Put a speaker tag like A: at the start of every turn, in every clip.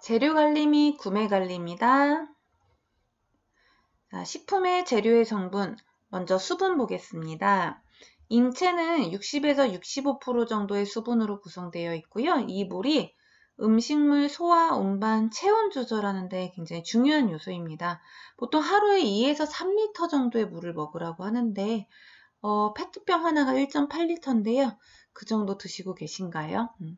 A: 재료 관리 및 구매 관리입니다. 자, 식품의 재료의 성분, 먼저 수분 보겠습니다. 인체는 60에서 65% 정도의 수분으로 구성되어 있고요. 이 물이 음식물 소화, 운반, 체온 조절하는 데 굉장히 중요한 요소입니다. 보통 하루에 2에서 3리터 정도의 물을 먹으라고 하는데 어, 페트병 하나가 1.8리터인데요. 그 정도 드시고 계신가요? 음.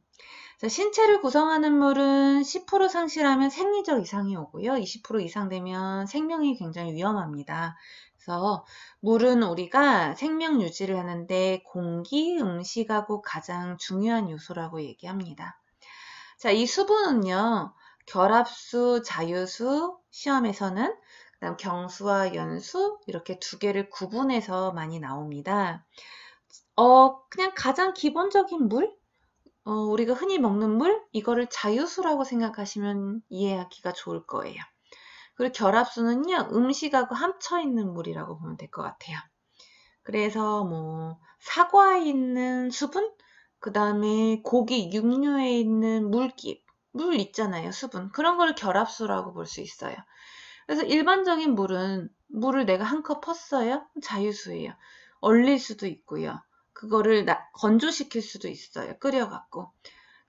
A: 신체를 구성하는 물은 10% 상실하면 생리적 이상이 오고요. 20% 이상 되면 생명이 굉장히 위험합니다. 그래서 물은 우리가 생명 유지를 하는데 공기, 음식하고 가장 중요한 요소라고 얘기합니다. 자, 이 수분은요. 결합수, 자유수, 시험에서는 그다음 경수와 연수 이렇게 두 개를 구분해서 많이 나옵니다. 어, 그냥 가장 기본적인 물, 어, 우리가 흔히 먹는 물 이거를 자유수라고 생각하시면 이해하기가 좋을 거예요. 그리고 결합수는요 음식하고 함쳐 있는 물이라고 보면 될 것 같아요. 그래서 뭐 사과에 있는 수분, 그 다음에 고기 육류에 있는 물기, 물 있잖아요 수분 그런 걸 결합수라고 볼 수 있어요. 그래서 일반적인 물은 물을 내가 한 컵 펐어요 자유수예요. 얼릴 수도 있고요. 그거를 나, 건조시킬 수도 있어요. 끓여갖고.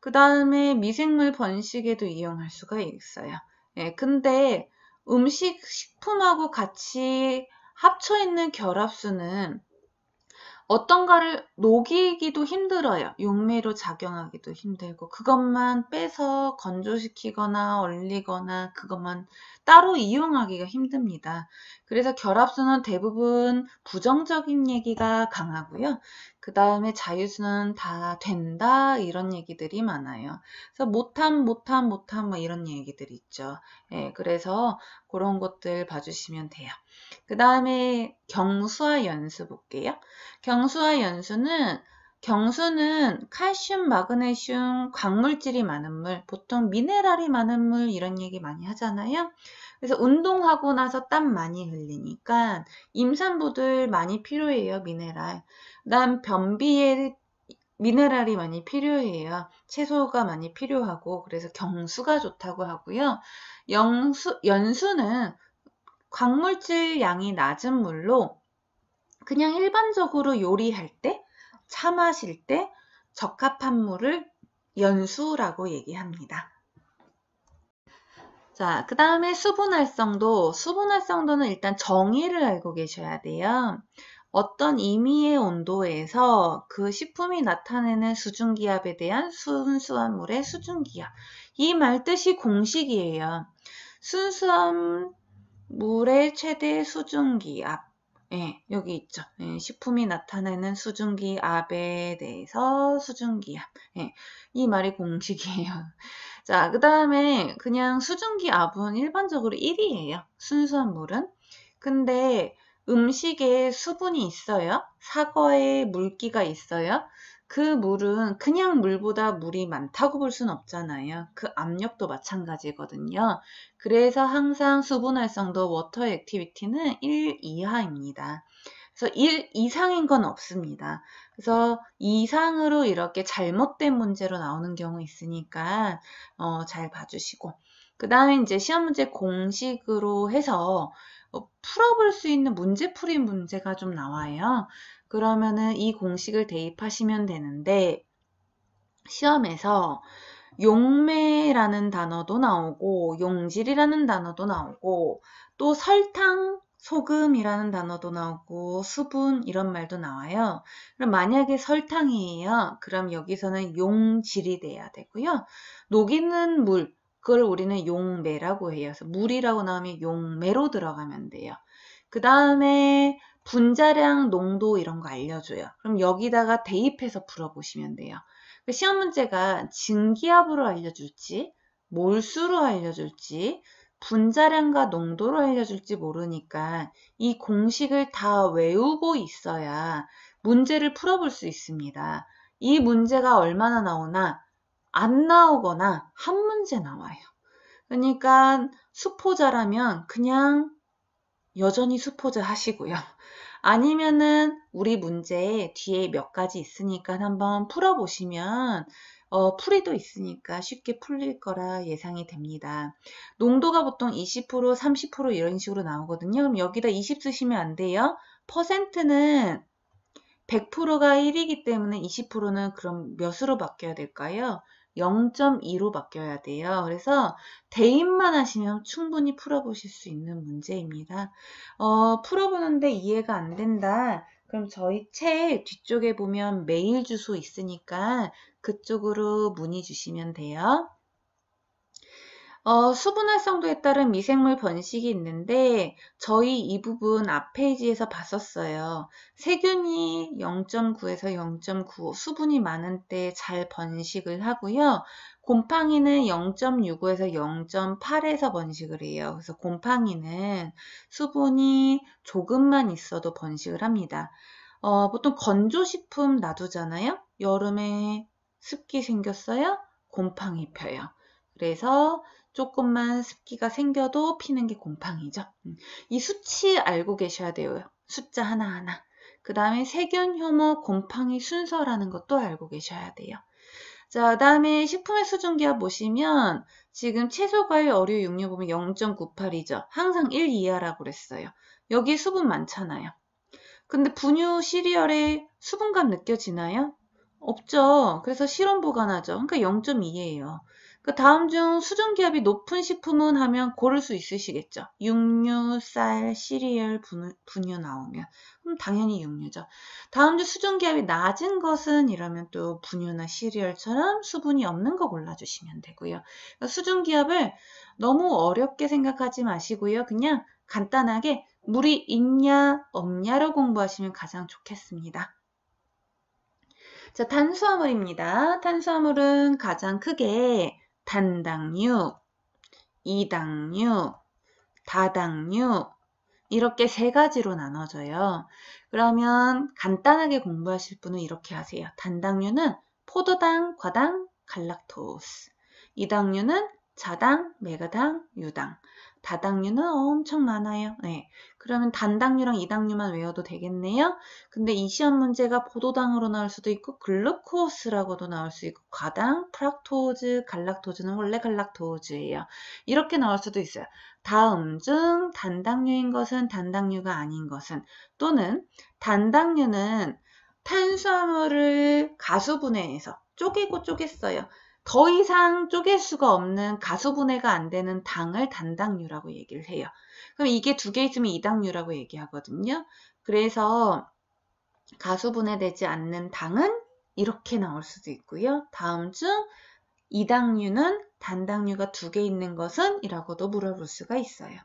A: 그 다음에 미생물 번식에도 이용할 수가 있어요. 예, 근데 음식 식품하고 같이 합쳐 있는 결합수는 어떤가를 녹이기도 힘들어요. 용매로 작용하기도 힘들고 그것만 빼서 건조시키거나 얼리거나 그것만 따로 이용하기가 힘듭니다. 그래서 결합수는 대부분 부정적인 얘기가 강하고요. 그 다음에 자유수는 다 된다 이런 얘기들이 많아요. 그래서 못함, 못함, 못함 뭐 이런 얘기들 이 있죠. 예, 그래서 그런 것들 봐주시면 돼요. 그 다음에 경수와 연수 볼게요. 경수와 연수는 경수는 칼슘, 마그네슘, 광물질이 많은 물, 보통 미네랄이 많은 물 이런 얘기 많이 하잖아요. 그래서 운동하고 나서 땀 많이 흘리니까 임산부들 많이 필요해요, 미네랄. 난 변비에 미네랄이 많이 필요해요. 채소가 많이 필요하고 그래서 경수가 좋다고 하고요. 영수, 연수는 광물질 양이 낮은 물로 그냥 일반적으로 요리할 때차 마실 때 적합한 물을 연수라고 얘기합니다. 자, 그 다음에 수분활성도, 수분활성도는 일단 정의를 알고 계셔야 돼요. 어떤 임의의 온도에서 그 식품이 나타내는 수증기압에 대한 순수한 물의 수증기압. 이 말뜻이 공식이에요. 순수한 물의 최대 수증기압. 예, 여기 있죠. 예, 식품이 나타내는 수증기 압에 대해서 수증기압. 예, 이 말이 공식이에요. 자, 그 다음에 그냥 수증기압은 일반적으로 1이에요. 순수한 물은. 근데 음식에 수분이 있어요. 사과에 물기가 있어요. 그 물은 그냥 물보다 물이 많다고 볼 수는 없잖아요. 그 압력도 마찬가지거든요. 그래서 항상 수분 활성도 워터 액티비티는 1 이하입니다. 그래서 1 이상인 건 없습니다. 그래서 이상으로 이렇게 잘못된 문제로 나오는 경우 있으니까 어, 잘 봐주시고 그 다음에 이제 시험 문제 공식으로 해서 어, 풀어볼 수 있는 문제풀이 문제가 좀 나와요. 그러면은 이 공식을 대입하시면 되는데 시험에서 용매라는 단어도 나오고 용질이라는 단어도 나오고 또 설탕, 소금이라는 단어도 나오고 수분 이런 말도 나와요. 그럼 만약에 설탕이에요. 그럼 여기서는 용질이 돼야 되고요. 녹이는 물 그걸 우리는 용매라고 해요. 그래서 물이라고 나오면 용매로 들어가면 돼요. 그 다음에 분자량, 농도 이런 거 알려줘요. 그럼 여기다가 대입해서 풀어보시면 돼요. 그 시험 문제가 증기압으로 알려줄지 몰수로 알려줄지 분자량과 농도로 알려줄지 모르니까 이 공식을 다 외우고 있어야 문제를 풀어볼 수 있습니다. 이 문제가 얼마나 나오나 안 나오거나 한 문제 나와요. 그러니까 수포자라면 그냥 여전히 수포자 하시고요. 아니면은 우리 문제 뒤에 몇 가지 있으니까 한번 풀어보시면 어, 풀이도 있으니까 쉽게 풀릴 거라 예상이 됩니다. 농도가 보통 20%, 30% 이런 식으로 나오거든요. 그럼 여기다 20 쓰시면 안 돼요. 퍼센트는 100%가 1이기 때문에 20%는 그럼 몇으로 바뀌어야 될까요? 0.2로 바뀌어야 돼요. 그래서 대입만 하시면 충분히 풀어보실 수 있는 문제입니다. 어, 풀어보는데 이해가 안 된다. 그럼 저희 책 뒤쪽에 보면 메일 주소 있으니까 그쪽으로 문의 주시면 돼요. 어, 수분활성도에 따른 미생물 번식이 있는데 저희 이 부분 앞 페이지에서 봤었어요. 세균이 0.9에서 0 9 수분이 많은 때 잘 번식을 하고요. 곰팡이는 0.65에서 0.8에서 번식을 해요. 그래서 곰팡이는 수분이 조금만 있어도 번식을 합니다. 어, 보통 건조식품 놔두잖아요. 여름에 습기 생겼어요? 곰팡이 펴요. 그래서 조금만 습기가 생겨도 피는 게 곰팡이죠. 음, 이 수치 알고 계셔야 돼요. 숫자 하나하나. 그 다음에 세균, 혐오, 곰팡이 순서라는 것도 알고 계셔야 돼요. 자, 그 다음에 식품의 수증기와 보시면 지금 채소, 과일, 어류, 육류 보면 0.98이죠. 항상 1 이하라고 그랬어요. 여기 에 수분 많잖아요. 근데 분유, 시리얼에 수분감 느껴지나요? 없죠. 그래서 실온 보관하죠. 그러니까 0.2예요. 그 다음 중 수준 기압이 높은 식품은 하면 고를 수 있으시겠죠. 육류, 쌀, 시리얼, 분유, 분유 나오면. 그럼 당연히 육류죠. 다음 중 수준 기압이 낮은 것은 이러면 또 분유나 시리얼처럼 수분이 없는 거 골라주시면 되고요. 그러니까 수준 기압을 너무 어렵게 생각하지 마시고요. 그냥 간단하게 물이 있냐 없냐로 공부하시면 가장 좋겠습니다. 자, 탄수화물입니다. 탄수화물은 가장 크게 단당류, 이당류, 다당류 이렇게 세 가지로 나눠져요. 그러면 간단하게 공부하실 분은 이렇게 하세요. 단당류는 포도당, 과당, 갈락토스 이당류는 자당, 메가당, 유당 다당류는 엄청 많아요. 네. 그러면 단당류랑 이당류만 외워도 되겠네요. 근데 이 시험 문제가 포도당으로 나올 수도 있고 글루코스라고도 나올 수 있고 과당, 프락토즈, 갈락토즈는 원래 갈락토즈예요. 이렇게 나올 수도 있어요. 다음 중 단당류인 것은 단당류가 아닌 것은 또는 단당류는 탄수화물을 가수분해해서 쪼개고 쪼갰어요. 더 이상 쪼갤 수가 없는 가수분해가 안 되는 당을 단당류라고 얘기를 해요. 그럼 이게 두 개 있으면 이당류라고 얘기하거든요. 그래서 가수분해되지 않는 당은 이렇게 나올 수도 있고요. 다음 중 이당류는 단당류가 두 개 있는 것은? 이라고도 물어볼 수가 있어요.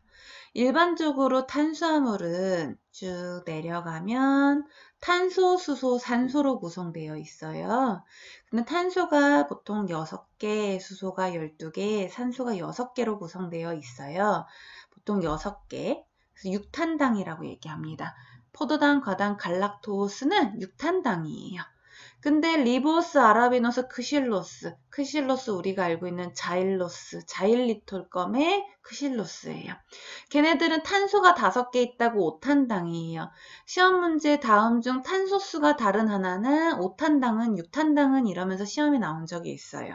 A: 일반적으로 탄수화물은 쭉 내려가면 탄소, 수소, 산소로 구성되어 있어요. 근데 탄소가 보통 6개, 수소가 12개, 산소가 6개로 구성되어 있어요. 보통 6개. 그래서 6탄당이라고 얘기합니다. 포도당, 과당, 갈락토스는 6탄당이에요. 근데 리보스 아라비노스 크실로스, 크실로스 우리가 알고 있는 자일로스, 자일리톨검의 크실로스예요. 걔네들은 탄소가 다섯 개 있다고 5탄당이에요. 시험 문제 다음 중 탄소수가 다른 하나는 5탄당은 6탄당은 이러면서 시험에 나온 적이 있어요.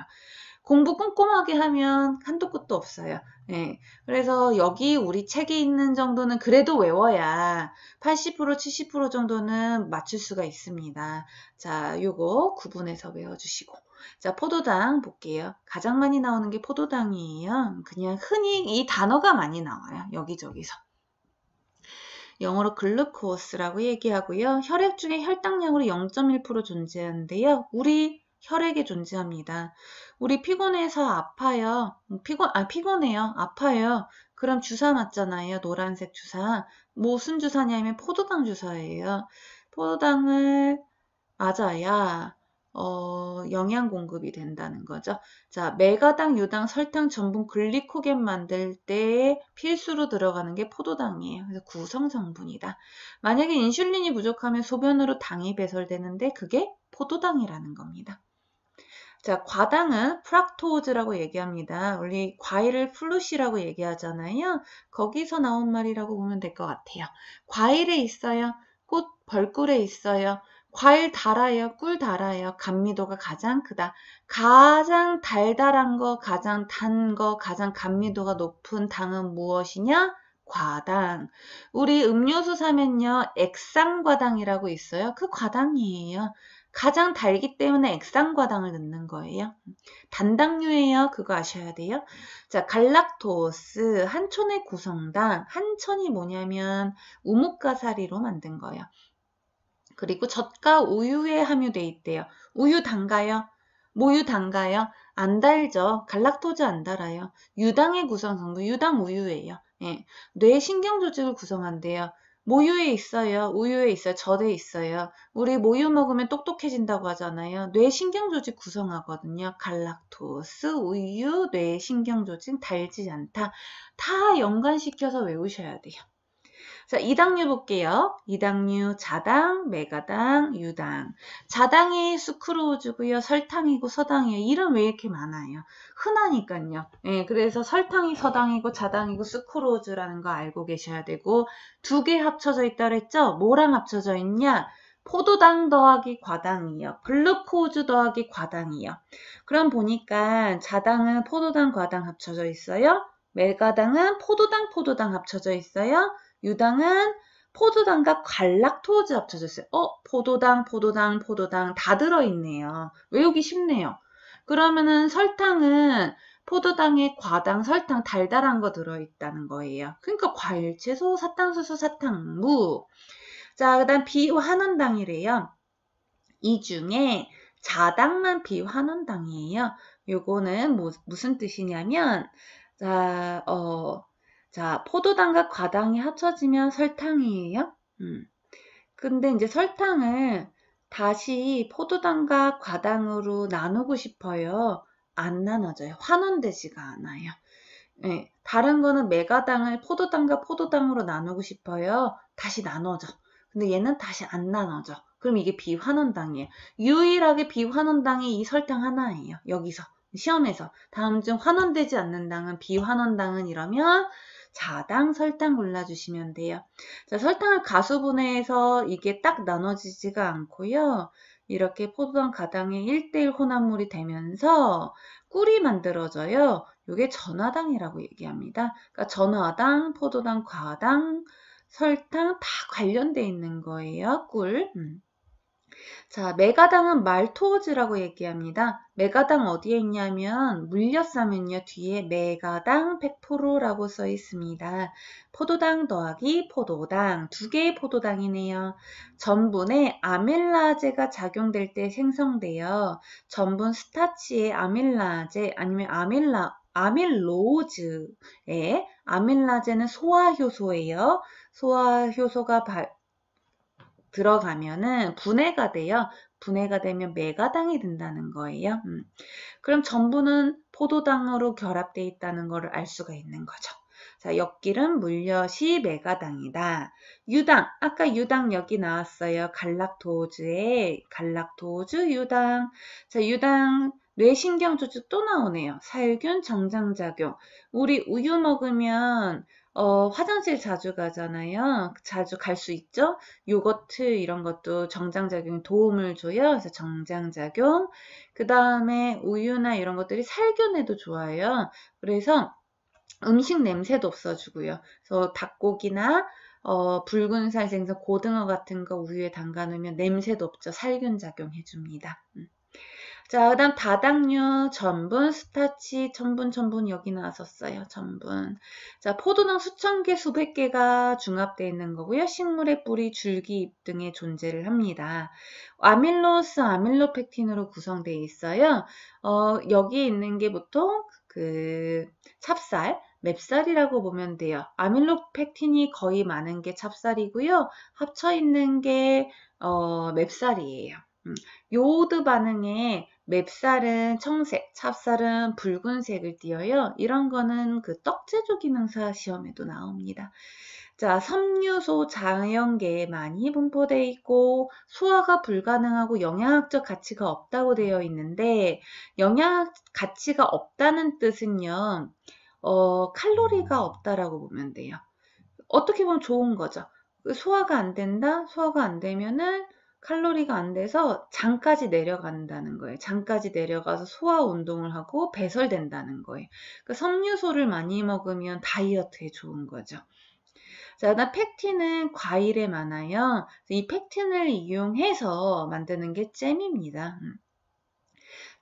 A: 공부 꼼꼼하게 하면 한도 끝도 없어요. 예. 그래서 여기 우리 책에 있는 정도는 그래도 외워야 80% 70% 정도는 맞출 수가 있습니다. 자, 요거 구분해서 외워주시고. 자, 포도당 볼게요. 가장 많이 나오는 게 포도당이에요. 그냥 흔히 이 단어가 많이 나와요. 여기저기서. 영어로 글루코스라고 얘기하고요. 혈액 중에 혈당량으로 0.1% 존재하는데요. 우리 혈액에 존재합니다. 우리 피곤해서 아파요. 음, 피곤, 아, 피곤해요. 아파요. 그럼 주사 맞잖아요. 노란색 주사. 무슨 주사냐면 포도당 주사예요. 포도당을 맞아야 어, 영양 공급이 된다는 거죠. 자, 메가당, 유당, 설탕 전분 글리코겐 만들 때 필수로 들어가는 게 포도당이에요. 그래서 구성 성분이다. 만약에 인슐린이 부족하면 소변으로 당이 배설되는데 그게 포도당이라는 겁니다. 자, 과당은 프락토즈라고 얘기합니다. 우리 과일을 플루시라고 얘기하잖아요. 거기서 나온 말이라고 보면 될 것 같아요. 과일에 있어요. 꽃 벌꿀에 있어요. 과일 달아요. 꿀 달아요. 감미도가 가장 크다. 가장 달달한 거, 가장 단 거, 가장 감미도가 높은 당은 무엇이냐? 과당. 우리 음료수 사면요. 액상과당이라고 있어요. 그 과당이에요. 가장 달기 때문에 액상과당을 넣는 거예요. 단당류예요. 그거 아셔야 돼요. 자, 갈락토스 한촌의 구성당 한천이 뭐냐면 우뭇가사리로 만든 거예요. 그리고 젓과 우유에 함유돼 있대요. 우유 담가요? 모유 담가요? 안 달죠. 갈락토즈 안 달아요. 유당의 구성 성분, 유당 우유예요. 예. 뇌 신경 조직을 구성한대요. 모유에 있어요. 우유에 있어요. 젖에 있어요. 우리 모유 먹으면 똑똑해진다고 하잖아요. 뇌신경조직 구성하거든요. 갈락토스, 우유, 뇌신경조직 달지 않다. 다 연관시켜서 외우셔야 돼요. 자, 이당류 볼게요. 이당류, 자당, 메가당, 유당. 자당이 수크로우즈고요. 설탕이고 서당이에요. 이름 왜 이렇게 많아요? 흔하니까요. 예, 그래서 설탕이 서당이고 자당이고 수크로우즈라는 거 알고 계셔야 되고 두 개 합쳐져 있다 그랬죠? 뭐랑 합쳐져 있냐? 포도당 더하기 과당이요. 글루코즈 더하기 과당이요. 그럼 보니까 자당은 포도당 과당 합쳐져 있어요. 메가당은 포도당 포도당 합쳐져 있어요. 유당은 포도당과 갈락토즈 합쳐졌어요. 어? 포도당, 포도당, 포도당 다 들어있네요. 외우기 쉽네요. 그러면은 설탕은 포도당에 과당, 설탕, 달달한 거 들어있다는 거예요. 그러니까 과일, 채소, 사탕수수, 사탕무. 자, 그 다음 비환원당이래요. 이 중에 자당만 비환원당이에요. 요거는 뭐, 무슨 뜻이냐면, 자, 어, 자, 포도당과 과당이 합쳐지면 설탕이에요. 음. 근데 이제 설탕을 다시 포도당과 과당으로 나누고 싶어요. 안 나눠져요. 환원되지가 않아요. 네, 다른 거는 메가당을 포도당과 포도당으로 나누고 싶어요. 다시 나눠져. 근데 얘는 다시 안 나눠져. 그럼 이게 비환원당이에요. 유일하게 비환원당이 이 설탕 하나예요. 여기서 시험에서 다음 중 환원되지 않는 당은 비환원당은 이러면 4당 설탕 골라주시면 돼요. 자, 설탕을 가수분해해서 이게 딱 나눠지지가 않고요. 이렇게 포도당 가당의 1대1 혼합물이 되면서 꿀이 만들어져요. 이게 전화당이라고 얘기합니다. 그러니까 전화당, 포도당, 과당, 설탕 다 관련돼 있는 거예요. 꿀. 음. 자, 메가당은 말토즈라고 얘기합니다. 메가당 어디에 있냐면 물엿사면요 뒤에 메가당 100%라고 써 있습니다. 포도당 더하기 포도당 두 개의 포도당이네요. 전분에 아밀라제가 작용될 때 생성되어 전분 스타치의 아밀라제 아니면 아밀라 아밀로즈에 아밀라제는 소화효소예요. 소화효소가 발, 들어가면은 분해가 돼요. 분해가 되면 메가당이 된다는 거예요. 음. 그럼 전부는 포도당으로 결합되어 있다는 것을 알 수가 있는 거죠. 자, 엿기름 물엿이 메가당이다. 유당, 아까 유당 여기 나왔어요. 갈락토즈의 갈락토즈 유당. 자, 유당 뇌신경 조직 또 나오네요. 살균 정장작용. 우리 우유 먹으면 어, 화장실 자주 가잖아요. 자주 갈 수 있죠. 요거트 이런 것도 정장작용에 도움을 줘요. 그래서 정장작용. 그 다음에 우유나 이런 것들이 살균에도 좋아요. 그래서 음식 냄새도 없어주고요 그래서 닭고기나 어, 붉은 살 생선, 고등어 같은 거 우유에 담가 놓으면 냄새도 없죠. 살균 작용해 줍니다. 음. 자, 그 다음 다당류, 전분, 스타치, 천분, 천분 여기 나왔었어요. 전분. 자, 포도는 수천 개, 수백 개가 중합되어 있는 거고요. 식물의 뿌리, 줄기, 잎 등의 존재를 합니다. 아밀로스, 아밀로펙틴으로 구성되어 있어요. 어, 여기에 있는 게 보통 그 찹쌀, 맵쌀이라고 보면 돼요. 아밀로펙틴이 거의 많은 게 찹쌀이고요. 합쳐 있는 게 어, 맵쌀이에요. 음, 요오드 반응에 맵쌀은 청색, 찹쌀은 붉은색을 띄어요. 이런 거는 그 떡제조 기능사 시험에도 나옵니다. 자, 섬유소 자연계에 많이 분포돼 있고 소화가 불가능하고 영양학적 가치가 없다고 되어 있는데 영양학 가치가 없다는 뜻은요. 어, 칼로리가 없다라고 보면 돼요. 어떻게 보면 좋은 거죠. 그 소화가 안 된다? 소화가 안 되면은 칼로리가 안 돼서 장까지 내려간다는 거예요. 장까지 내려가서 소화 운동을 하고 배설된다는 거예요. 그러니까 섬유소를 많이 먹으면 다이어트에 좋은 거죠. 자, 나 팩틴은 과일에 많아요. 이 팩틴을 이용해서 만드는 게 잼입니다. 음.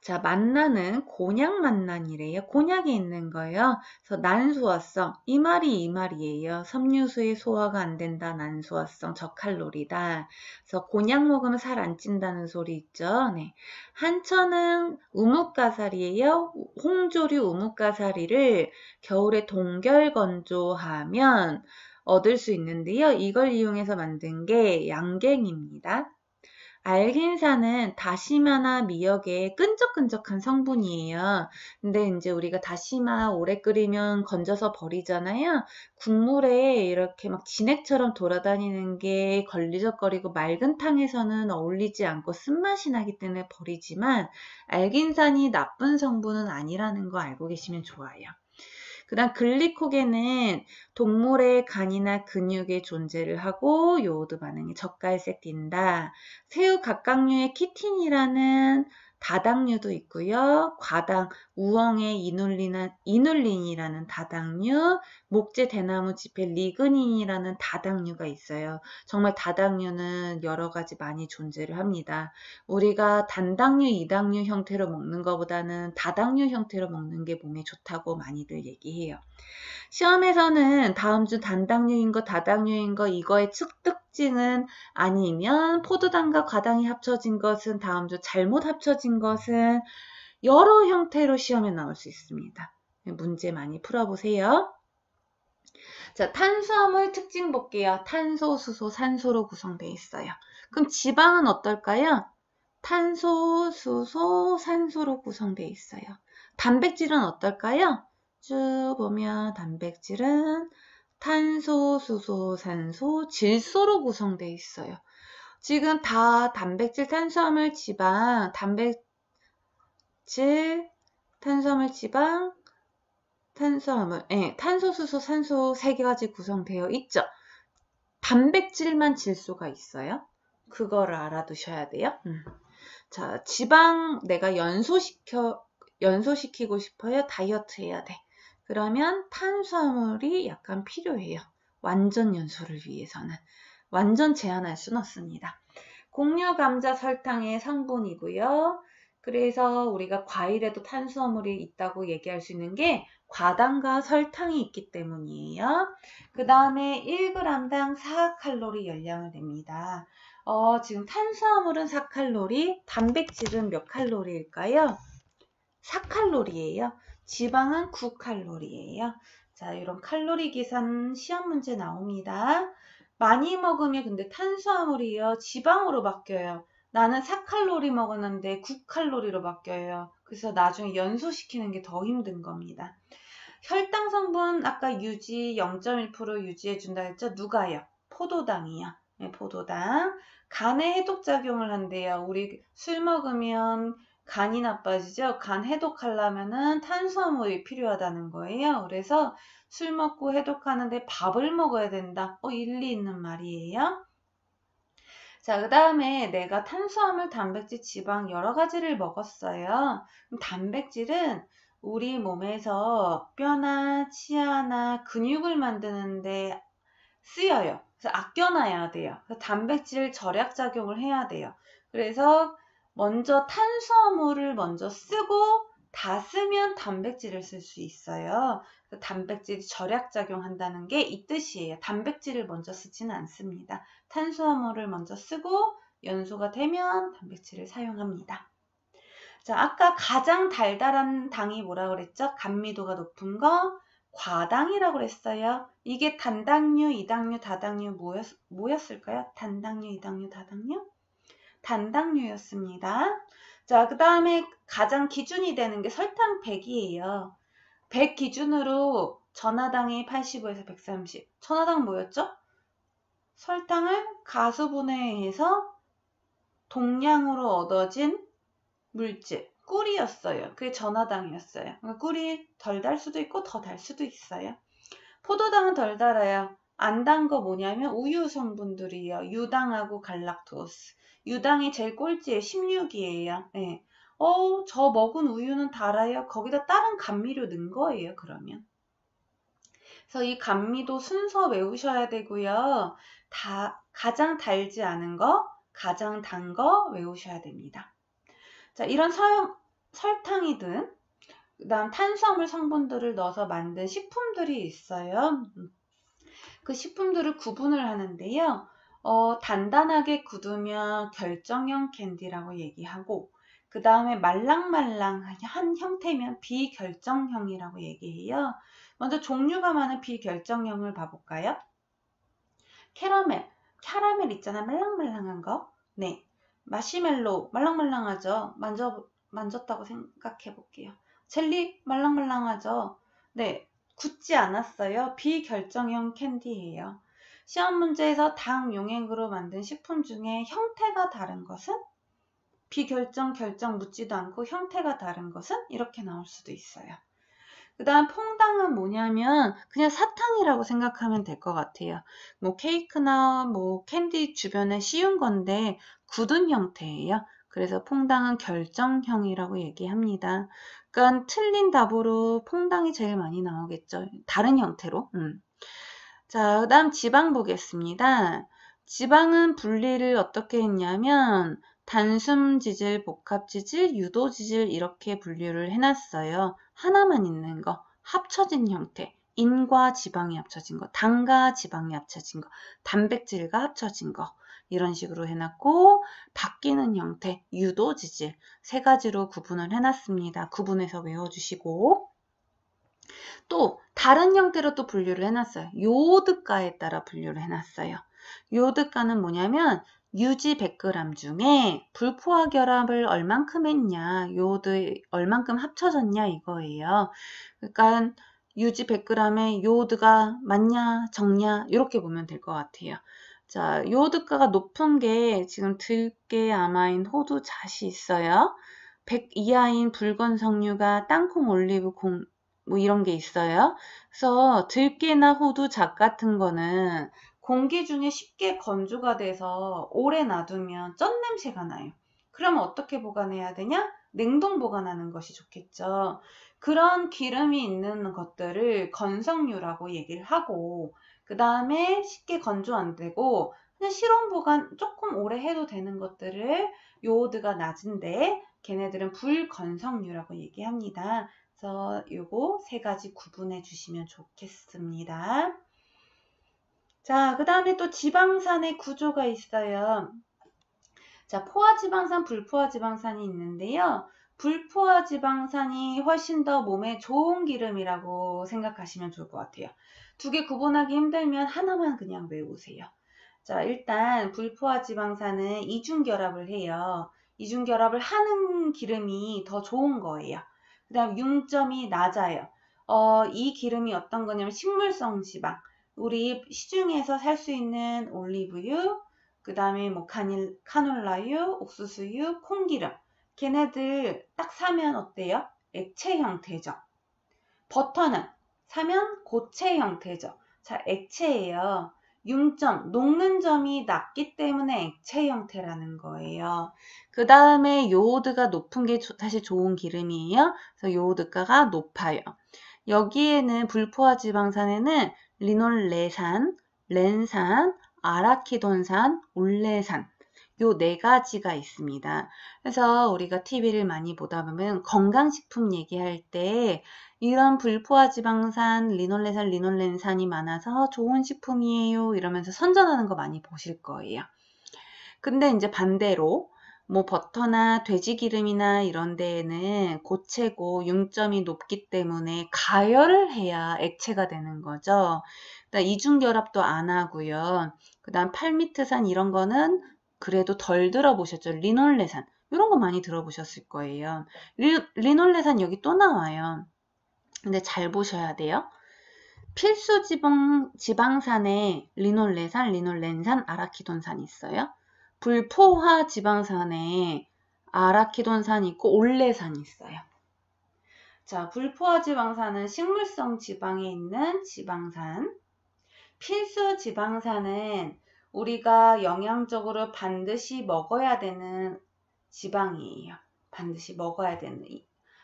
A: 자, 만나는 곤약 만난이래요. 곤약이 있는 거예요. 그래서 난소화성. 이 말이 이 말이에요. 섬유수의 소화가 안 된다. 난소화성. 저칼로리다. 그래서 곤약 먹으면 살 안 찐다는 소리 있죠. 네. 한천은 우뭇가사리예요. 홍조류 우뭇가사리를 겨울에 동결 건조하면 얻을 수 있는데요. 이걸 이용해서 만든 게 양갱입니다. 알긴산은 다시마나 미역의 끈적끈적한 성분이에요. 근데 이제 우리가 다시마 오래 끓이면 건져서 버리잖아요. 국물에 이렇게 막 진액처럼 돌아다니는 게 걸리적거리고 맑은 탕에서는 어울리지 않고 쓴맛이 나기 때문에 버리지만 알긴산이 나쁜 성분은 아니라는 거 알고 계시면 좋아요. 그 다음 글리코겐은 동물의 간이나 근육의 존재를 하고 요오드 반응이 젓갈색 딘다. 새우 각각류의 키틴이라는 다당류도 있고요. 과당, 우엉의 이눌린이라는 다당류, 목재 대나무 잎에 리그닌이라는 다당류가 있어요. 정말 다당류는 여러 가지 많이 존재를 합니다. 우리가 단당류, 이당류 형태로 먹는 것보다는 다당류 형태로 먹는 게 몸에 좋다고 많이들 얘기해요. 시험에서는 다음 주 단당류인 거, 다당류인 거 이거의 측득 특징은 아니면 포도당과 과당이 합쳐진 것은 다음 주 잘못 합쳐진 것은 여러 형태로 시험에 나올 수 있습니다. 문제 많이 풀어보세요. 자, 탄수화물 특징 볼게요. 탄소, 수소, 산소로 구성되어 있어요. 그럼 지방은 어떨까요? 탄소, 수소, 산소로 구성되어 있어요. 단백질은 어떨까요? 쭉 보면 단백질은 탄소, 수소, 산소, 질소로 구성되어 있어요. 지금 다 단백질, 탄수화물, 지방, 단백, 질 질, 탄수화물 지방, 탄수화물, 예, 탄소, 수소, 산소 세 가지 구성되어 있죠. 단백질만 질소가 있어요. 그걸 알아두셔야 돼요. 음. 자, 지방 내가 연소시켜, 연소시키고 싶어요. 다이어트 해야 돼. 그러면 탄수화물이 약간 필요해요. 완전 연소를 위해서는. 완전 제한할 순 없습니다. 곡류, 감자, 설탕의 성분이고요. 그래서 우리가 과일에도 탄수화물이 있다고 얘기할 수 있는 게 과당과 설탕이 있기 때문이에요. 그 다음에 1g당 4칼로리 열량을 냅니다. 어, 지금 탄수화물은 4칼로리, 단백질은 몇 칼로리일까요? 4칼로리예요. 지방은 9칼로리예요. 자, 이런 칼로리 계산 시험 문제 나옵니다. 많이 먹으면 근데 탄수화물이요. 지방으로 바뀌어요. 나는 4칼로리 먹었는데 9칼로리로 바뀌어요. 그래서 나중에 연소시키는 게 더 힘든 겁니다. 혈당 성분 아까 유지 0.1% 유지해준다 했죠? 누가요? 포도당이요. 네, 포도당. 간에 해독작용을 한대요. 우리 술 먹으면 간이 나빠지죠? 간해독하려면 탄수화물이 필요하다는 거예요. 그래서 술 먹고 해독하는데 밥을 먹어야 된다. 어, 일리 있는 말이에요. 자, 그 다음에 내가 탄수화물, 단백질, 지방 여러 가지를 먹었어요. 단백질은 우리 몸에서 뼈나 치아나 근육을 만드는데 쓰여요. 그래서 아껴놔야 돼요. 단백질 절약 작용을 해야 돼요. 그래서 먼저 탄수화물을 먼저 쓰고 다 쓰면 단백질을 쓸 수 있어요. 단백질이 절약작용한다는 게 이 뜻이에요. 단백질을 먼저 쓰지는 않습니다. 탄수화물을 먼저 쓰고 연소가 되면 단백질을 사용합니다. 자, 아까 가장 달달한 당이 뭐라 그랬죠? 감미도가 높은 거 과당이라고 그랬어요. 이게 단당류, 이당류, 다당류 뭐였, 뭐였을까요? 단당류, 이당류, 다당류? 단당류였습니다. 자, 그 다음에 가장 기준이 되는 게 설탕 100이에요. 100 기준으로 전하당이 85에서 130, 천하당 뭐였죠? 설탕을 가수분해에 의해서 동량으로 얻어진 물질, 꿀이었어요. 그게 전하당이었어요. 그러니까 꿀이 덜 달 수도 있고 더 달 수도 있어요. 포도당은 덜 달아요. 안 단 거 뭐냐면 우유 성분들이에요. 유당하고 갈락토스. 유당이 제일 꼴찌에 16이에요. 네. 예. 어, 저 먹은 우유는 달아요. 거기다 다른 감미료 넣은 거예요, 그러면. 그래서 이 감미도 순서 외우셔야 되고요. 다, 가장 달지 않은 거, 가장 단 거 외우셔야 됩니다. 자, 이런 서, 설탕이든, 그 다음 탄수화물 성분들을 넣어서 만든 식품들이 있어요. 그 식품들을 구분을 하는데요. 어, 단단하게 굳으면 결정형 캔디라고 얘기하고, 그 다음에 말랑말랑한 형태면 비결정형이라고 얘기해요. 먼저 종류가 많은 비결정형을 봐볼까요? 캐러멜, 캐러멜 있잖아요. 말랑말랑한 거. 네. 마시멜로, 말랑말랑하죠. 만져, 만졌다고 생각해 볼게요. 젤리, 말랑말랑하죠. 네. 굳지 않았어요. 비결정형 캔디예요. 시험 문제에서 당 용액으로 만든 식품 중에 형태가 다른 것은 비결정, 결정 묻지도 않고 형태가 다른 것은 이렇게 나올 수도 있어요. 그 다음 퐁당은 뭐냐면 그냥 사탕이라고 생각하면 될 것 같아요. 뭐 케이크나 뭐 캔디 주변에 씌운 건데 굳은 형태예요. 그래서 퐁당은 결정형이라고 얘기합니다. 그러니까 틀린 답으로 퐁당이 제일 많이 나오겠죠. 다른 형태로. 음. 자, 그 다음 지방 보겠습니다. 지방은 분리를 어떻게 했냐면 단순지질 복합지질, 유도지질 이렇게 분류를 해놨어요. 하나만 있는 거, 합쳐진 형태, 인과 지방이 합쳐진 거, 당과 지방이 합쳐진 거, 단백질과 합쳐진 거 이런 식으로 해놨고 바뀌는 형태, 유도지질 세 가지로 구분을 해놨습니다. 구분해서 외워주시고 또 다른 형태로 또 분류를 해놨어요. 요드가에 따라 분류를 해놨어요. 요드가는 뭐냐면 유지 100g 중에 불포화 결합을 얼만큼 했냐, 요오드 얼만큼 합쳐졌냐 이거예요. 그러니까 유지 100g에 요오드가 맞냐, 적냐 이렇게 보면 될 것 같아요. 자, 요오드가가 높은 게 지금 들깨 아마인 호두 잣이 있어요. 100 이하인 붉은 석류가 땅콩 올리브 공, 뭐 이런 게 있어요. 그래서 들깨나 호두 잣 같은 거는 공기 중에 쉽게 건조가 돼서 오래 놔두면 쩐 냄새가 나요. 그럼 어떻게 보관해야 되냐? 냉동 보관하는 것이 좋겠죠. 그런 기름이 있는 것들을 건성류라고 얘기를 하고, 그 다음에 쉽게 건조 안 되고, 그냥 실온 보관 조금 오래 해도 되는 것들을 요오드가 낮은데, 걔네들은 불건성류라고 얘기합니다. 그래서 요거 세 가지 구분해 주시면 좋겠습니다. 자, 그 다음에 또 지방산의 구조가 있어요. 자, 포화지방산, 불포화지방산이 있는데요. 불포화지방산이 훨씬 더 몸에 좋은 기름이라고 생각하시면 좋을 것 같아요. 두 개 구분하기 힘들면 하나만 그냥 외우세요. 자, 일단 불포화지방산은 이중결합을 해요. 이중결합을 하는 기름이 더 좋은 거예요. 그 다음 융점이 낮아요. 어, 이 기름이 어떤 거냐면 식물성 지방. 우리 시중에서 살 수 있는 올리브유, 그 다음에 뭐 카닐, 카놀라유, 옥수수유, 콩기름. 걔네들 딱 사면 어때요? 액체 형태죠. 버터는 사면 고체 형태죠. 자, 액체예요. 융점, 녹는 점이 낮기 때문에 액체 형태라는 거예요. 그 다음에 요오드가 높은 게 사실 좋은 기름이에요. 그래서 요오드가가 높아요. 여기에는 불포화 지방산에는 리놀레산, 렌산, 아라키돈산, 올레산 요 네 가지가 있습니다. 그래서 우리가 TV를 많이 보다 보면 건강식품 얘기할 때 이런 불포화 지방산, 리놀레산, 리놀렌산이 많아서 좋은 식품이에요 이러면서 선전하는 거 많이 보실 거예요. 근데 이제 반대로 뭐 버터나 돼지 기름이나 이런 데에는 고체고 융점이 높기 때문에 가열을 해야 액체가 되는 거죠. 그다음 그러니까 이중 결합도 안 하고요. 그다음 팔미트산 이런 거는 그래도 덜 들어보셨죠. 리놀레산 이런 거 많이 들어보셨을 거예요. 리, 리놀레산 여기 또 나와요. 근데 잘 보셔야 돼요. 필수 지방, 지방산에 리놀레산, 리놀렌산, 아라키돈산 있어요. 불포화 지방산에 아라키돈산이 있고 올레산이 있어요. 자, 불포화 지방산은 식물성 지방에 있는 지방산. 필수 지방산은 우리가 영양적으로 반드시 먹어야 되는 지방이에요. 반드시 먹어야 되는.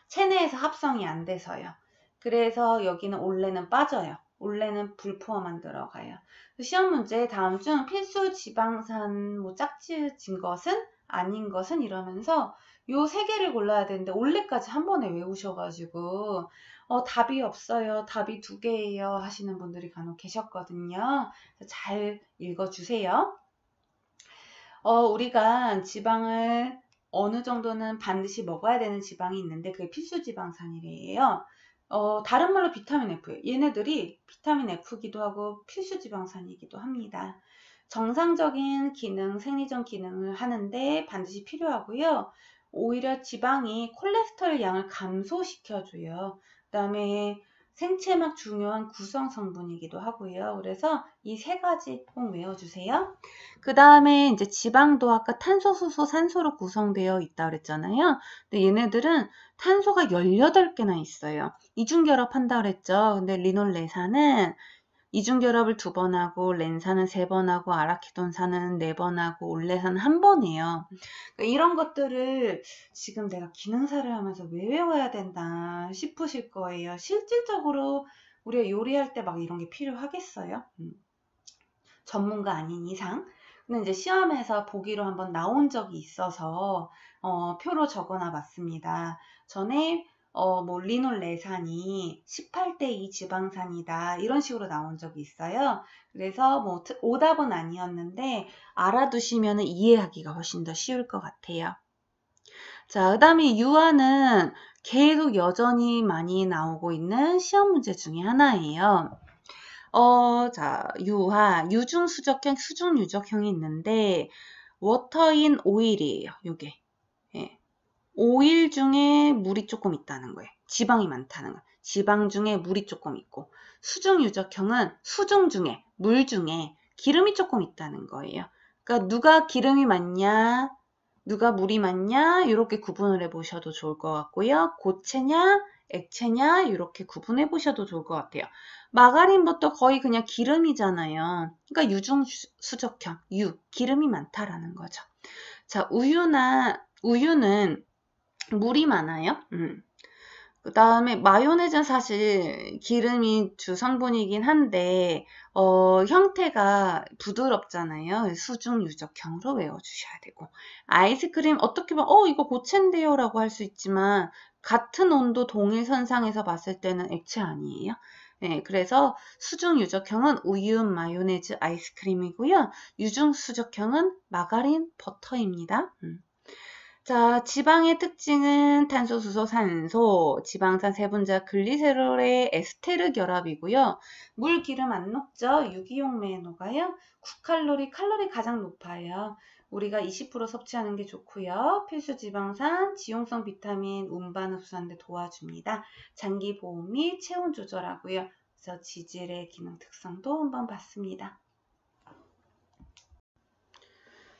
A: 체내에서 합성이 안 돼서요. 그래서 여기는 올레는 빠져요. 올레는 불포화만 들어가요. 그 시험 문제 다음 중 필수 지방산 뭐 짝지진 것은 아닌 것은 이러면서 요 세 개를 골라야 되는데 올레까지 한 번에 외우셔가지고 어, 답이 없어요. 답이 두 개예요. 하시는 분들이 간혹 계셨거든요. 잘 읽어주세요. 어, 우리가 지방을 어느 정도는 반드시 먹어야 되는 지방이 있는데 그게 필수 지방산이래요. 어, 다른 말로 비타민 F. 얘네들이 비타민 F기도 하고 필수 지방산이기도 합니다. 정상적인 기능, 생리적 기능을 하는데 반드시 필요하고요. 오히려 지방이 콜레스테롤 양을 감소시켜줘요. 그 다음에 생체막 중요한 구성 성분이기도 하고요. 그래서 이 세 가지 꼭 외워주세요. 그 다음에 이제 지방도 아까 탄소, 수소, 산소로 구성되어 있다 고 그랬잖아요. 근데 얘네들은 탄소가 18개나 있어요. 이중결합한다 그랬죠. 근데 리놀레산은 이중결합을 두 번 하고 렌사는세 번 하고 아라키돈사는네 번 하고 올레사는한 번이에요. 그러니까 이런 것들을 지금 내가 기능사를 하면서 왜 외워야 된다 싶으실 거예요. 실질적으로 우리가 요리할 때 막 이런 게 필요하겠어요? 음. 전문가 아닌 이상. 근데 이제 시험에서 보기로 한번 나온 적이 있어서 어, 표로 적어놔 봤습니다. 전에 어, 뭐 리놀레산이 18대 2 지방산이다 이런 식으로 나온 적이 있어요. 그래서 뭐 오답은 아니었는데 알아두시면 이해하기가 훨씬 더 쉬울 것 같아요. 자, 그 다음에 유아는 계속 여전히 많이 나오고 있는 시험 문제 중에 하나예요. 어, 자, 유화, 유중 수적형, 수중 유적형이 있는데, 워터인 오일이에요, 요게. 오일 중에 물이 조금 있다는 거예요. 지방이 많다는 거예요. 지방 중에 물이 조금 있고 수중 유적형은 수중 중에 물 중에 기름이 조금 있다는 거예요. 그러니까 누가 기름이 많냐, 누가 물이 많냐 이렇게 구분을 해보셔도 좋을 것 같고요. 고체냐, 액체냐 이렇게 구분해 보셔도 좋을 것 같아요. 마가린부터 거의 그냥 기름이잖아요. 그러니까 유중 수적형, 유, 기름이 많다라는 거죠. 자, 우유나 우유는 물이 많아요. 음. 그 다음에 마요네즈는 사실 기름이 주 성분이긴 한데 어, 형태가 부드럽잖아요. 수중 유적형으로 외워주셔야 되고 아이스크림 어떻게 보면 어 이거 고체인데요 라고 할 수 있지만 같은 온도 동일선상에서 봤을 때는 액체 아니에요. 네, 그래서 수중 유적형은 우유, 마요네즈, 아이스크림이고요. 유중 수적형은 마가린, 버터입니다. 음. 자, 지방의 특징은 탄소, 수소, 산소, 지방산 세분자 글리세롤의 에스테르 결합이고요. 물, 기름 안 녹죠? 유기용메노가요 9칼로리, 칼로리 가장 높아요. 우리가 20% 섭취하는 게 좋고요. 필수 지방산, 지용성 비타민, 운반 흡수하는데 도와줍니다. 장기 보험및 체온 조절하고요. 그래서 지질의 기능 특성도 한번 봤습니다.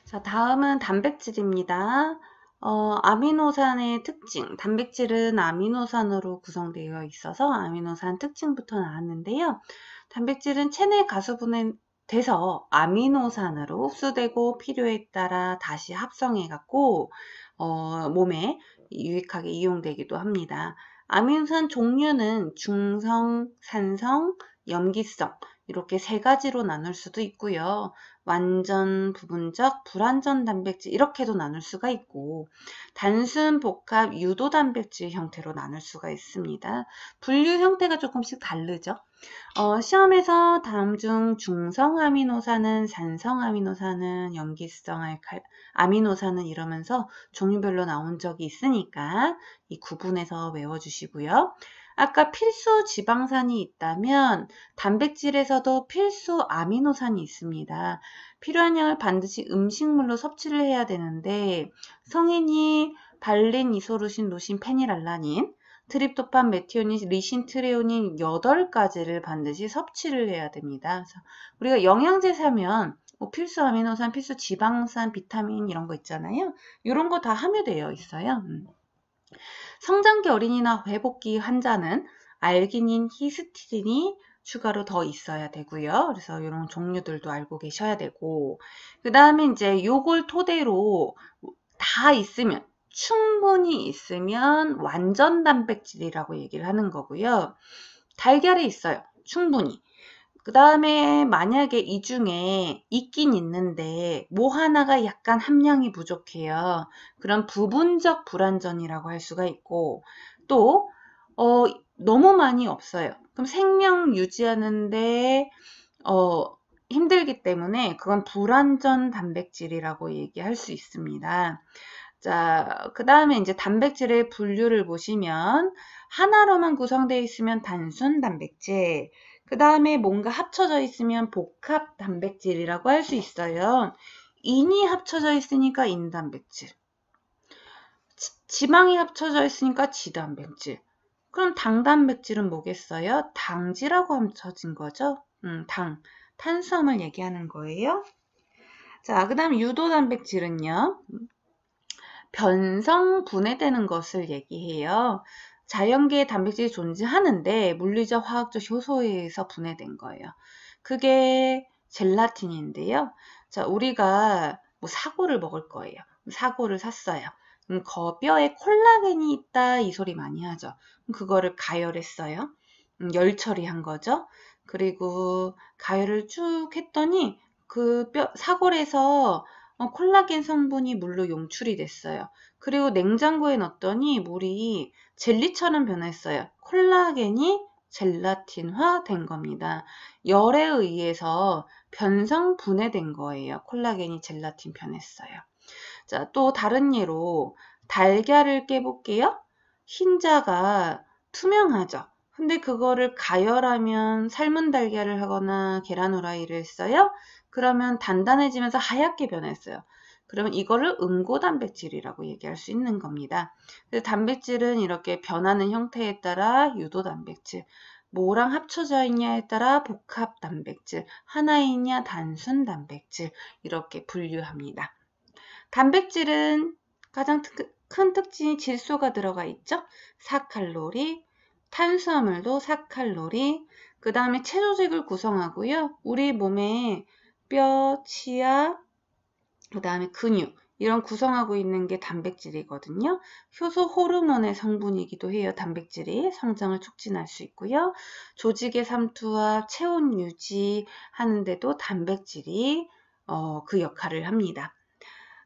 A: 자, 다음은 단백질입니다. 어, 아미노산의 특징, 단백질은 아미노산으로 구성되어 있어서 아미노산 특징부터 나왔는데요. 단백질은 체내 가수분해돼서 아미노산으로 흡수되고 필요에 따라 다시 합성해갖고 어, 몸에 유익하게 이용되기도 합니다. 아미노산 종류는 중성, 산성, 염기성 이렇게 세 가지로 나눌 수도 있고요. 완전 부분적, 불완전 단백질 이렇게도 나눌 수가 있고 단순 복합 유도 단백질 형태로 나눌 수가 있습니다. 분류 형태가 조금씩 다르죠. 어, 시험에서 다음 중 중성 아미노산은 산성 아미노산은 염기성 알칼 아미노산은 이러면서 종류별로 나온 적이 있으니까 이 구분해서 외워주시고요. 아까 필수 지방산이 있다면 단백질에서도 필수 아미노산이 있습니다. 필요한 양을 반드시 음식물로 섭취를 해야 되는데 성인이 발린, 이소루신, 루신, 페닐알라닌, 트립토판, 메티오닌, 리신, 트레오닌 8가지를 반드시 섭취를 해야 됩니다. 우리가 영양제 사면 뭐 필수 아미노산, 필수 지방산, 비타민 이런 거 있잖아요. 이런 거 다 함유되어 있어요. 음. 성장기 어린이나 회복기 환자는 알기닌, 히스티딘이 추가로 더 있어야 되고요. 그래서 이런 종류들도 알고 계셔야 되고 그 다음에 이제 요걸 토대로 다 있으면 충분히 있으면 완전 단백질이라고 얘기를 하는 거고요. 달걀에 있어요. 충분히. 그 다음에 만약에 이 중에 있긴 있는데 뭐 하나가 약간 함량이 부족해요. 그런 부분적 불완전이라고 할 수가 있고 또 어, 너무 많이 없어요. 그럼 생명 유지하는데 어, 힘들기 때문에 그건 불완전 단백질이라고 얘기할 수 있습니다. 자, 그 다음에 이제 단백질의 분류를 보시면 하나로만 구성되어 있으면 단순 단백질, 그 다음에 뭔가 합쳐져 있으면 복합 단백질이라고 할 수 있어요. 인이 합쳐져 있으니까 인단백질. 지방이 합쳐져 있으니까 지단백질. 그럼 당단백질은 뭐겠어요? 당지라고 합쳐진 거죠? 음, 당. 탄수화물 얘기하는 거예요. 자, 그 다음 유도단백질은요. 변성 분해되는 것을 얘기해요. 자연계의 단백질이 존재하는데 물리적 화학적 효소에 서 분해된 거예요. 그게 젤라틴인데요. 자, 우리가 뭐 사고를 먹을 거예요. 사고를 샀어요. 그거 뼈에 콜라겐이 있다 이 소리 많이 하죠. 그거를 가열했어요. 음, 열 처리한 거죠. 그리고 가열을 쭉 했더니 그 뼈, 사골에서 어, 콜라겐 성분이 물로 용출이 됐어요. 그리고 냉장고에 넣었더니 물이 젤리처럼 변했어요. 콜라겐이 젤라틴화 된 겁니다. 열에 의해서 변성 분해된 거예요. 콜라겐이 젤라틴 변했어요. 자, 또 다른 예로 달걀을 깨볼게요. 흰자가 투명하죠. 근데 그거를 가열하면 삶은 달걀을 하거나 계란 후라이를 써요. 그러면 단단해지면서 하얗게 변했어요. 그러면 이거를 응고단백질이라고 얘기할 수 있는 겁니다. 단백질은 이렇게 변하는 형태에 따라 유도 단백질, 뭐랑 합쳐져 있냐에 따라 복합 단백질, 하나이냐 단순 단백질 이렇게 분류합니다. 단백질은 가장 큰 특징이 질소가 들어가 있죠. 4칼로리, 탄수화물도 4칼로리, 그 다음에 체조직을 구성하고요. 우리 몸에 뼈, 치아, 그 다음에 근육 이런 구성하고 있는 게 단백질이거든요. 효소 호르몬의 성분이기도 해요. 단백질이 성장을 촉진할 수 있고요. 조직의 삼투와 체온 유지 하는데도 단백질이 어, 그 역할을 합니다.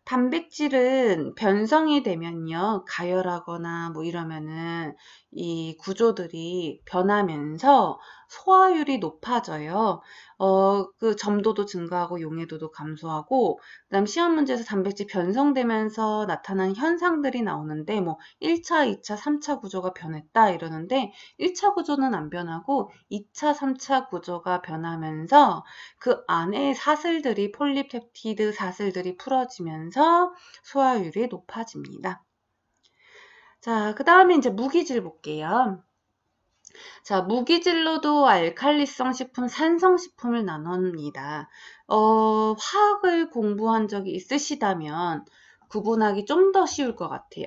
A: 단백질은 변성이 되면요. 가열하거나 뭐 이러면은 이 구조들이 변하면서 소화율이 높아져요. 어, 그 점도도 증가하고 용해도도 감소하고 그다음 시험 문제에서 단백질 변성되면서 나타난 현상들이 나오는데 뭐 1차, 2차, 3차 구조가 변했다 이러는데 1차 구조는 안 변하고 2차, 3차 구조가 변하면서 그 안에 사슬들이 폴리펩티드 사슬들이 풀어지면서 소화율이 높아집니다. 자, 그 다음에 이제 무기질 볼게요. 자, 무기질로도 알칼리성 식품, 산성 식품을 나눕니다. 어, 화학을 공부한 적이 있으시다면 구분하기 좀 더 쉬울 것 같아요.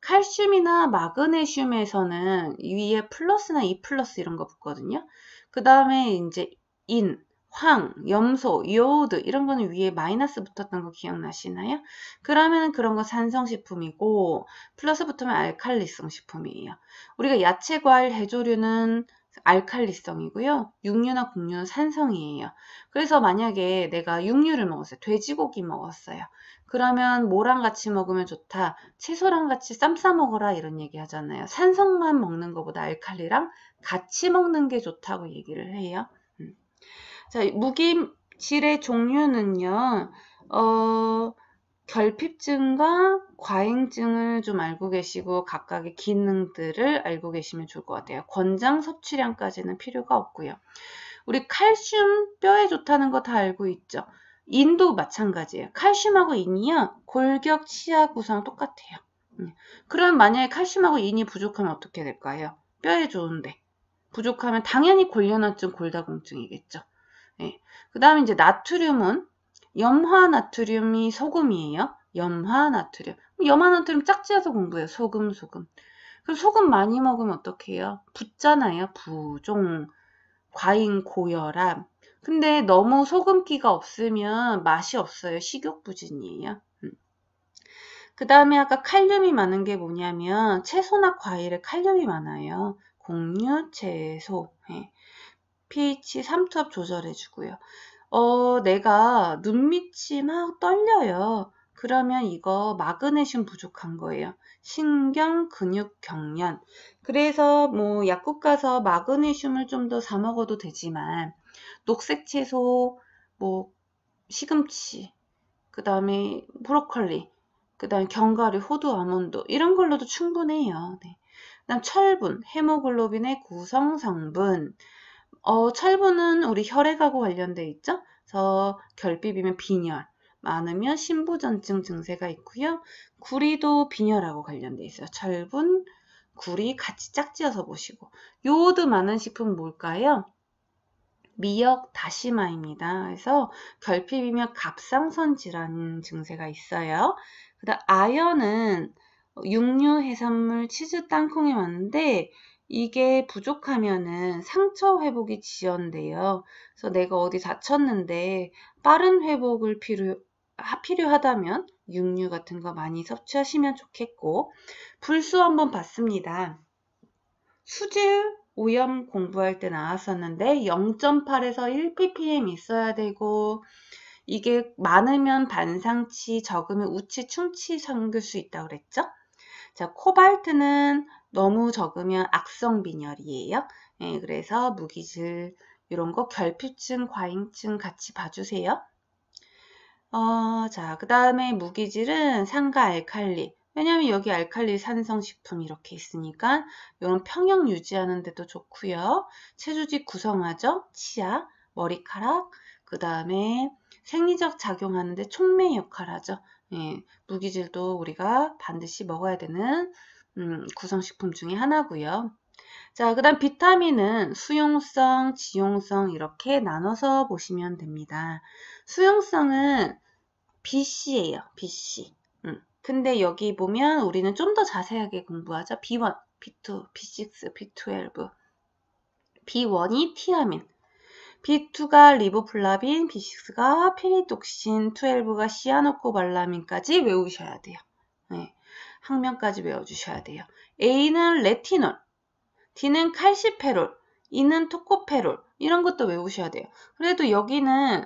A: 칼슘이나 마그네슘에서는 위에 플러스나 이 e 플러스 이런 거 붙거든요. 그 다음에 이제 인, 황, 염소, 요오드 이런 거는 위에 마이너스 붙었던 거 기억나시나요? 그러면 그런 거 산성식품이고 플러스 붙으면 알칼리성 식품이에요. 우리가 야채, 과일, 해조류는 알칼리성이고요. 육류나 곡류는 산성이에요. 그래서 만약에 내가 육류를 먹었어요. 돼지고기 먹었어요. 그러면 뭐랑 같이 먹으면 좋다. 채소랑 같이 쌈싸 먹어라 이런 얘기 하잖아요. 산성만 먹는 것보다 알칼리랑 같이 먹는 게 좋다고 얘기를 해요. 자, 무기질의 종류는요. 어, 결핍증과 과잉증을 좀 알고 계시고 각각의 기능들을 알고 계시면 좋을 것 같아요. 권장 섭취량까지는 필요가 없고요. 우리 칼슘 뼈에 좋다는 거 다 알고 있죠. 인도 마찬가지예요. 칼슘하고 인이요. 골격 치아 구성 똑같아요. 음, 그럼 만약에 칼슘하고 인이 부족하면 어떻게 될까요? 뼈에 좋은데 부족하면 당연히 골연화증, 골다공증이겠죠. 예. 그 다음에 이제 나트륨은 염화 나트륨이 소금이에요. 염화 나트륨. 염화 나트륨 짝지어서 공부해요. 소금, 소금. 그럼 소금 많이 먹으면 어떡해요? 붓잖아요. 부종, 과잉, 고혈압. 근데 너무 소금기가 없으면 맛이 없어요. 식욕부진이에요. 음. 그 다음에 아까 칼륨이 많은 게 뭐냐면 채소나 과일에 칼륨이 많아요. 곡류, 채소. 예. pH 3투 조절해주고요. 어, 내가 눈밑이 막 떨려요. 그러면 이거 마그네슘 부족한 거예요. 신경 근육 경련. 그래서 뭐 약국 가서 마그네슘을 좀 더 사 먹어도 되지만 녹색 채소, 뭐 시금치, 그 다음에 브로콜리, 그 다음에 견과류, 호두, 아몬드 이런 걸로도 충분해요. 네. 그다음 철분, 헤모글로빈의 구성 성분, 어, 찰부는 우리 혈액하고 관련돼 있죠. 그래서 결핍이면 빈혈, 많으면 심부전증 증세가 있고요. 구리도 빈혈하고 관련돼 있어요. 철분, 구리 같이 짝지어서 보시고 요오드 많은 식품 뭘까요? 미역 다시마입니다. 그래서 결핍이면 갑상선 질환 증세가 있어요. 그다음 아연은 육류 해산물 치즈 땅콩이 많은데 이게 부족하면은 상처 회복이 지연돼요. 그래서 내가 어디 다쳤는데 빠른 회복을 필요, 필요하다면 육류 같은 거 많이 섭취하시면 좋겠고, 불수 한번 봤습니다. 수질 오염 공부할 때 나왔었는데 0.8에서 1ppm 있어야 되고 이게 많으면 반상치, 적으면 우치, 충치 생길 수 있다고 그랬죠? 자, 코발트는 너무 적으면 악성 빈혈이에요. 예, 그래서 무기질 이런 거 결핍증, 과잉증 같이 봐주세요. 어, 자, 그 다음에 무기질은 산과 알칼리. 왜냐면 하 여기 알칼리 산성식품 이렇게 있으니까 이런 평형 유지하는 데도 좋고요. 체조직 구성하죠. 치아, 머리카락, 그 다음에 생리적 작용하는데 촉매 역할 하죠. 예, 무기질도 우리가 반드시 먹어야 되는 음, 구성식품 중에 하나고요. 자, 그 다음 비타민은 수용성, 지용성 이렇게 나눠서 보시면 됩니다. 수용성은 BC예요. BC. 음. 근데 여기 보면 우리는 좀 더 자세하게 공부하죠. B1, B2, B6, B12. B1이 티아민, B2가 리보플라빈, B6가 피니독신, 12가 시아노코발라민까지 외우셔야 돼요. 네. 항명까지 외워주셔야 돼요. A는 레티놀, D는 칼시페롤, E는 토코페롤 이런 것도 외우셔야 돼요. 그래도 여기는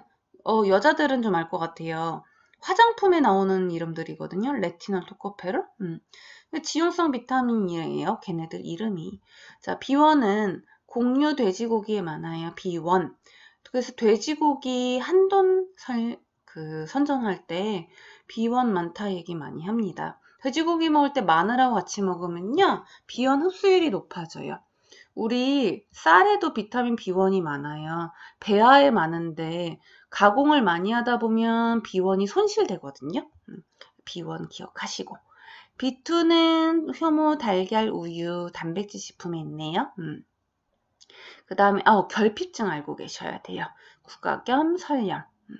A: 어, 여자들은 좀 알 것 같아요. 화장품에 나오는 이름들이거든요. 레티놀, 토코페롤. 음. 지용성 비타민이에요. 걔네들 이름이. 자, B1은 곡류 돼지고기에 많아요. B1. 그래서 돼지고기 한돈 설, 그 선정할 때 비원 많다 얘기 많이 합니다. 돼지고기 먹을 때 마늘하고 같이 먹으면요. 비원 흡수율이 높아져요. 우리 쌀에도 비타민 B1이 많아요. 배아에 많은데 가공을 많이 하다 보면 B1이 손실되거든요. B1 음, 기억하시고. B2는 효모, 달걀, 우유, 단백질 식품에 있네요. 음. 그 다음에 어, 결핍증 알고 계셔야 돼요. 국강겸 설염. 음.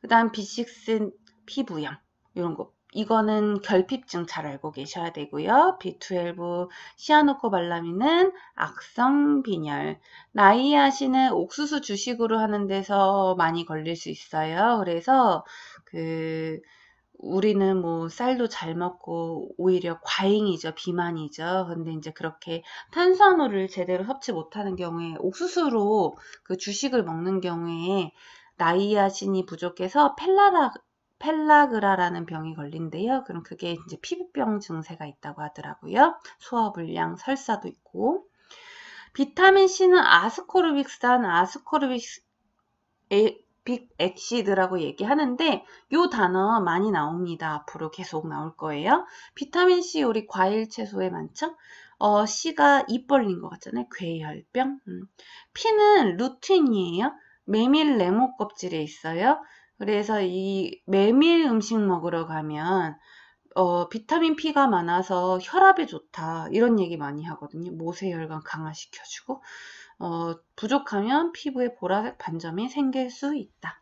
A: 그 다음 B6 피부염 이런 거 이거는 결핍증 잘 알고 계셔야 되고요. B12, 시아노코발라민은 악성 빈혈. 나이아시는 옥수수 주식으로 하는 데서 많이 걸릴 수 있어요. 그래서 그 우리는 뭐 쌀도 잘 먹고 오히려 과잉이죠 비만이죠 근데 이제 그렇게 탄수화물을 제대로 섭취 못하는 경우에 옥수수로 그 주식을 먹는 경우에 나이아신이 부족해서 펠라라 펠라그라라는 병이 걸린대요. 그럼 그게 이제 피부병 증세가 있다고 하더라고요. 소화불량, 설사도 있고. 비타민 C는 아스코르빅산, 아스코르빅, 에, 빅 엑시드라고 얘기하는데 이 단어 많이 나옵니다. 앞으로 계속 나올 거예요. 비타민 C 우리 과일 채소에 많죠? 어, C가 입 벌린 것 같잖아요. 괴혈병. 음. P는 루틴이에요. 메밀 레모 껍질에 있어요. 그래서 이 메밀 음식 먹으러 가면 어, 비타민 P가 많아서 혈압에 좋다 이런 얘기 많이 하거든요. 모세혈관 강화시켜주고 어, 부족하면 피부에 보라색 반점이 생길 수 있다.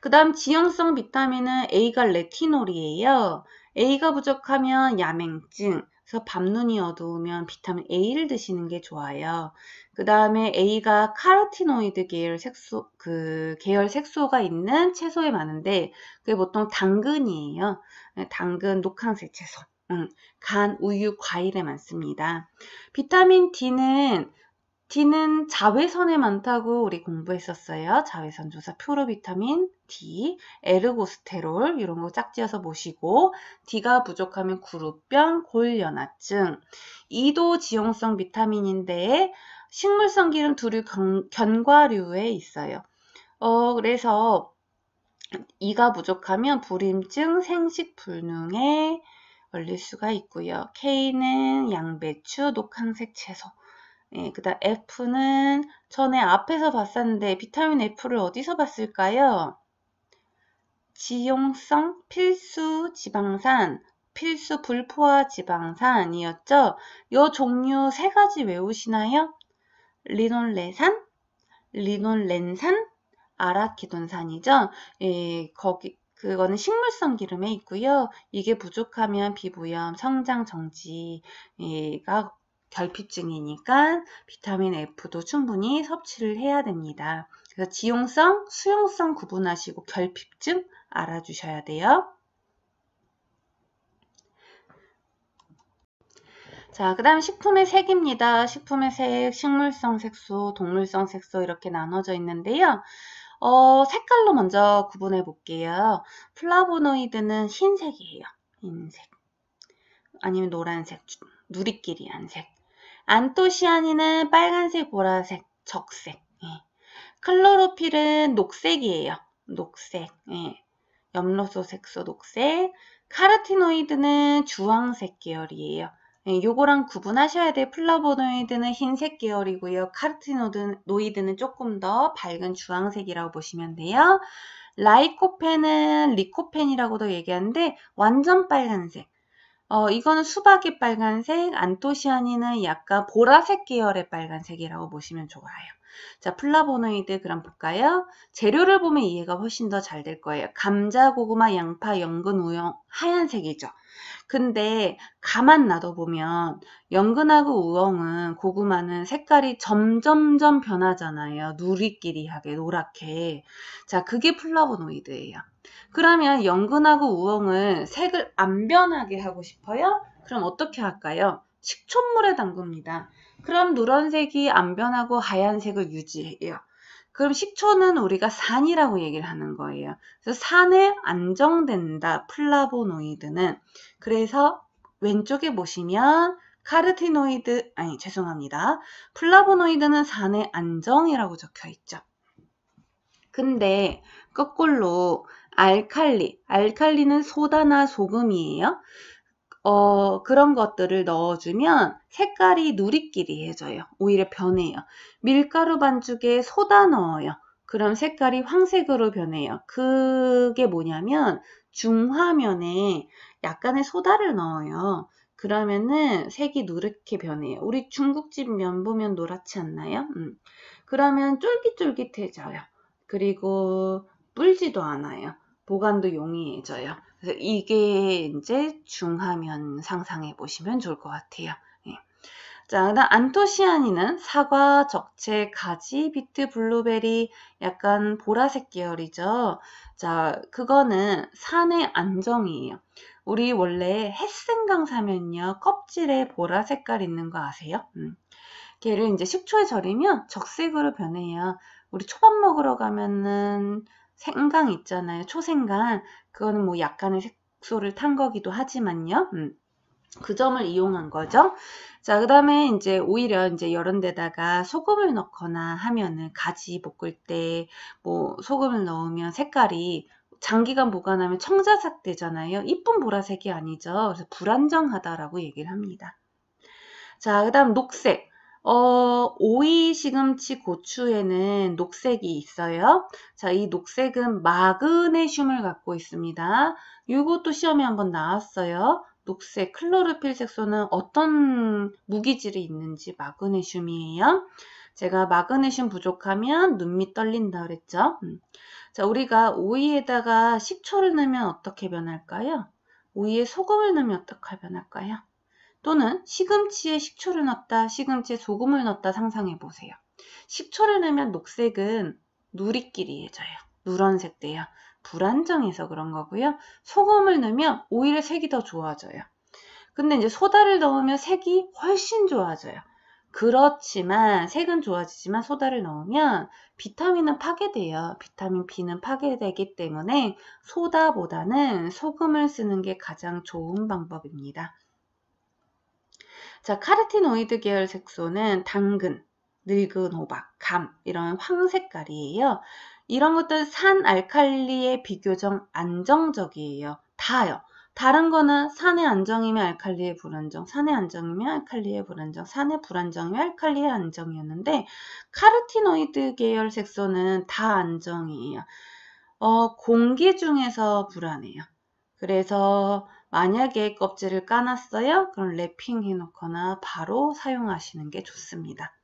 A: 그 다음 지형성 비타민은 A가 레티놀이에요. A가 부족하면 야맹증, 그래서 밤눈이 어두우면 비타민 A를 드시는 게 좋아요. 그 다음에 A가 카로티노이드 계열 색소, 그 계열 색소가 있는 채소에 많은데 그게 보통 당근이에요. 네, 당근, 녹황색 채소. 간, 우유, 과일에 많습니다. 비타민 D는 D는 자외선에 많다고 우리 공부했었어요. 자외선 조사 표로비타민 D, 에르고스테롤 이런 거 짝지어서 보시고 D가 부족하면 구루병, 골연화증, 이도 지용성 비타민인데 식물성 기름 두류 견, 과류에 있어요. 어 그래서 이가 부족하면 불임증, 생식 불능에 올릴 수가 있고요. K는 양배추, 녹황색 채소. 예, 그다음 F는 전에 앞에서 봤었는데 비타민 F를 어디서 봤을까요? 지용성 필수 지방산, 필수 불포화 지방산이었죠. 요 종류 세 가지 외우시나요? 리놀레산, 리놀렌산, 아라키돈산이죠. 예, 거기 그거는 식물성 기름에 있고요. 이게 부족하면 피부염, 성장 정지가 결핍증이니까 비타민 F도 충분히 섭취를 해야 됩니다. 그래서 지용성, 수용성 구분하시고 결핍증 알아주셔야 돼요. 자, 그 다음 식품의 색입니다. 식품의 색, 식물성 색소, 동물성 색소 이렇게 나눠져 있는데요. 어, 색깔로 먼저 구분해 볼게요. 플라보노이드는 흰색이에요. 흰색. 아니면 노란색, 누리끼리 안색. 안토시아닌은 빨간색, 보라색, 적색. 예. 클로로필은 녹색이에요. 녹색. 예. 엽록소 색소 녹색. 카르티노이드는 주황색 계열이에요. 예, 요거랑 구분하셔야 될 플라보노이드는 흰색 계열이고요. 카르티노이드는 조금 더 밝은 주황색이라고 보시면 돼요. 라이코펜은 리코펜이라고도 얘기하는데 완전 빨간색. 어, 이거는 수박이 빨간색, 안토시아닌은 약간 보라색 계열의 빨간색이라고 보시면 좋아요. 자, 플라보노이드 그럼 볼까요? 재료를 보면 이해가 훨씬 더 잘 될 거예요. 감자, 고구마, 양파, 연근, 우엉 하얀색이죠. 근데 가만 놔둬보면 연근하고 우엉은 고구마는 색깔이 점점점 변하잖아요. 누리끼리하게 노랗게. 자, 그게 플라보노이드예요. 그러면 연근하고 우엉은 색을 안 변하게 하고 싶어요? 그럼 어떻게 할까요? 식초물에 담굽니다. 그럼 노란색이안 변하고 하얀색을 유지해요. 그럼 식초는 우리가 산이라고 얘기를 하는 거예요. 그래서 산에 안정된다, 플라보노이드는. 그래서 왼쪽에 보시면 카르티노이드, 아니, 죄송합니다. 플라보노이드는 산의 안정이라고 적혀 있죠. 근데 거꾸로 알칼리, 알칼리는 소다나 소금이에요. 어, 그런 것들을 넣어주면 색깔이 누리끼리해져요. 오히려 변해요. 밀가루 반죽에 소다 넣어요. 그럼 색깔이 황색으로 변해요. 그게 뭐냐면 중화면에 약간의 소다를 넣어요. 그러면은 색이 누렇게 변해요. 우리 중국집 면 보면 노랗지 않나요? 음. 그러면 쫄깃쫄깃해져요. 그리고 불지도 않아요. 보관도 용이해져요. 그래서 이게 이제 중하면 상상해 보시면 좋을 것 같아요. 예. 자, 그다음 안토시아닌은 사과, 적채, 가지, 비트, 블루베리, 약간 보라색 계열이죠. 자, 그거는 산의 안정이에요. 우리 원래 햇생강 사면요 껍질에 보라 색깔 있는 거 아세요? 음. 걔를 이제 식초에 절이면 적색으로 변해요. 우리 초밥 먹으러 가면은 생강 있잖아요. 초생강. 그거는 뭐 약간의 색소를 탄 거기도 하지만요. 음. 그 점을 이용한 거죠. 자, 그 다음에 이제 오히려 이제 이런 데다가 소금을 넣거나 하면은 가지 볶을 때 뭐 소금을 넣으면 색깔이 장기간 보관하면 청자색 되잖아요. 이쁜 보라색이 아니죠. 그래서 불안정하다라고 얘기를 합니다. 자, 그 다음 녹색. 어, 오이, 시금치, 고추에는 녹색이 있어요. 자, 이 녹색은 마그네슘을 갖고 있습니다. 이것도 시험에 한번 나왔어요. 녹색 클로르필 색소는 어떤 무기질이 있는지 마그네슘이에요. 제가 마그네슘 부족하면 눈밑 떨린다 그랬죠. 음. 자, 우리가 오이에다가 식초를 넣으면 어떻게 변할까요? 오이에 소금을 넣으면 어떻게 변할까요? 또는 시금치에 식초를 넣었다, 시금치에 소금을 넣었다 상상해 보세요. 식초를 넣으면 녹색은 누리끼리해져요. 누런색 돼요. 불안정해서 그런 거고요. 소금을 넣으면 오히려 색이 더 좋아져요. 근데 이제 소다를 넣으면 색이 훨씬 좋아져요. 그렇지만 색은 좋아지지만 소다를 넣으면 비타민은 파괴돼요. 비타민 B는 파괴되기 때문에 소다보다는 소금을 쓰는 게 가장 좋은 방법입니다. 자, 카르티노이드 계열 색소는 당근, 늙은 호박, 감 이런 황색깔이에요. 이런 것들 산 알칼리에 비교적 안정적이에요. 다요. 다른 거는 산의 안정이면 알칼리의 불안정, 산의 안정이면 알칼리의 불안정, 산의 불안정이면 알칼리의 안정이었는데 카르티노이드 계열 색소는 다 안정이에요. 어, 공기 중에서 불안해요. 그래서 만약에 껍질을 까놨어요? 그럼 랩핑 해놓거나 바로 사용하시는 게 좋습니다.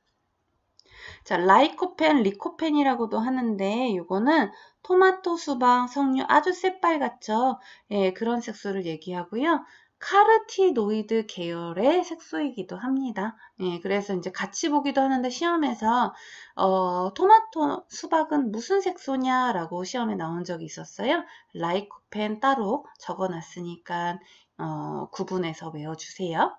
A: 자, 라이코펜, 리코펜이라고도 하는데 이거는 토마토, 수박, 석류 아주 새빨갛죠? 예, 그런 색소를 얘기하고요. 카르티노이드 계열의 색소이기도 합니다. 예, 그래서 이제 같이 보기도 하는데 시험에서 어, 토마토 수박은 무슨 색소냐라고 시험에 나온 적이 있었어요. 라이코펜 따로 적어놨으니까 어, 구분해서 외워주세요.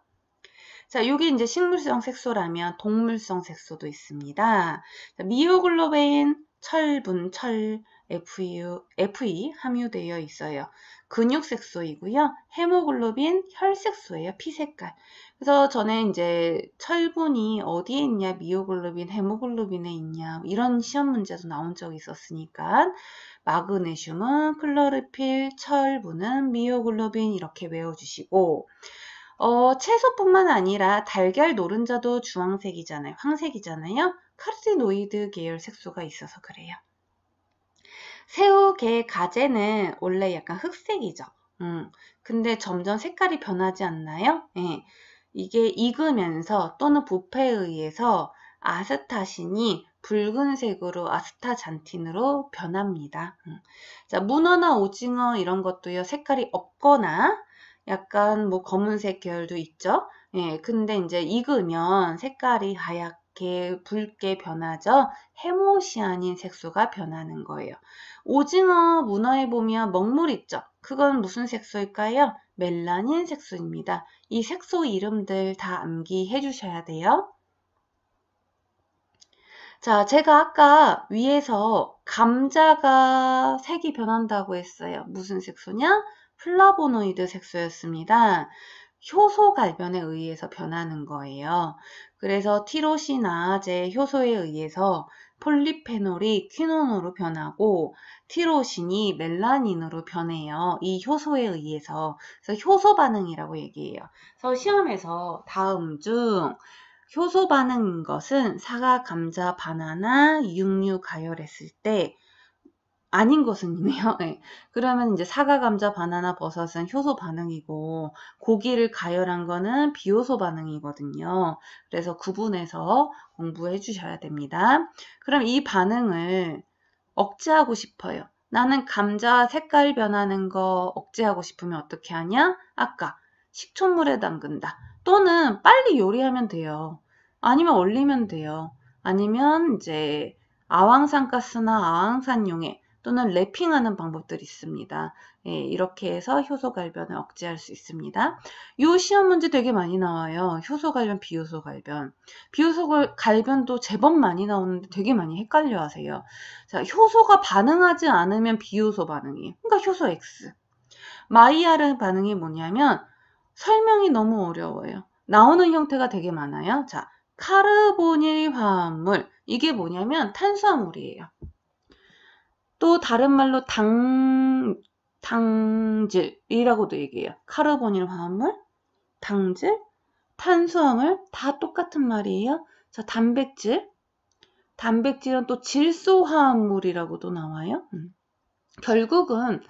A: 자, 여기 이제 식물성 색소라면 동물성 색소도 있습니다. 미오글로벤 철분철 FU, FE 함유되어 있어요. 근육색소이고요. 헤모글로빈 혈색소예요. 피색깔. 그래서 전에 이제 철분이 어디에 있냐, 미오글로빈, 헤모글로빈에 있냐 이런 시험 문제도 나온 적이 있었으니까 마그네슘은 클로르필, 철분은 미오글로빈 이렇게 외워주시고 어, 채소뿐만 아니라 달걀 노른자도 주황색이잖아요. 황색이잖아요. 카르티노이드 계열 색소가 있어서 그래요. 새우계 가재는 원래 약간 흑색이죠. 음, 근데 점점 색깔이 변하지 않나요? 예, 이게 익으면서 또는 부패에 의해서 아스타신이 붉은색으로 아스타잔틴으로 변합니다. 음, 자, 문어나 오징어 이런 것도요, 색깔이 없거나 약간 뭐 검은색 계열도 있죠. 예, 근데 이제 익으면 색깔이 하얗 이렇게 붉게 변하죠. 해모시아닌 색소가 변하는 거예요. 오징어 문어에 보면 먹물 있죠. 그건 무슨 색소일까요? 멜라닌 색소입니다. 이 색소 이름들 다 암기해 주셔야 돼요. 자, 제가 아까 위에서 감자가 색이 변한다고 했어요. 무슨 색소냐? 플라보노이드 색소였습니다. 효소 갈변에 의해서 변하는 거예요. 그래서 티로신아제 효소에 의해서 폴리페놀이 퀴논으로 변하고 티로신이 멜라닌으로 변해요. 이 효소에 의해서. 그래서 효소 반응이라고 얘기해요. 그래서 시험에서 다음 중 효소 반응인 것은 사과, 감자, 바나나, 육류 가열했을 때 아닌 것은이네요. 네. 그러면 이제 사과, 감자, 바나나, 버섯은 효소 반응이고 고기를 가열한 거는 비효소 반응이거든요. 그래서 구분해서 공부해 주셔야 됩니다. 그럼 이 반응을 억제하고 싶어요. 나는 감자 색깔 변하는 거 억제하고 싶으면 어떻게 하냐? 아까 식초물에 담근다. 또는 빨리 요리하면 돼요. 아니면 얼리면 돼요. 아니면 이제 아황산 가스나 아황산 용해 또는 랩핑하는 방법들이 있습니다. 예, 이렇게 해서 효소 갈변을 억제할 수 있습니다. 이 시험 문제 되게 많이 나와요. 효소 갈변, 비효소 갈변. 비효소 갈변도 제법 많이 나오는데 되게 많이 헷갈려 하세요. 자, 효소가 반응하지 않으면 비효소 반응이. 그러니까 효소 X. 마이아르 반응이 뭐냐면 설명이 너무 어려워요. 나오는 형태가 되게 많아요. 자, 카르보닐 화합물. 이게 뭐냐면 탄수화물이에요. 또 다른 말로 당, 당질이라고도 얘기해요. 카르본인 화합물, 당질, 탄수화물 다 똑같은 말이에요. 자, 단백질. 단백질은 또 질소화합물이라고도 나와요. 음. 결국은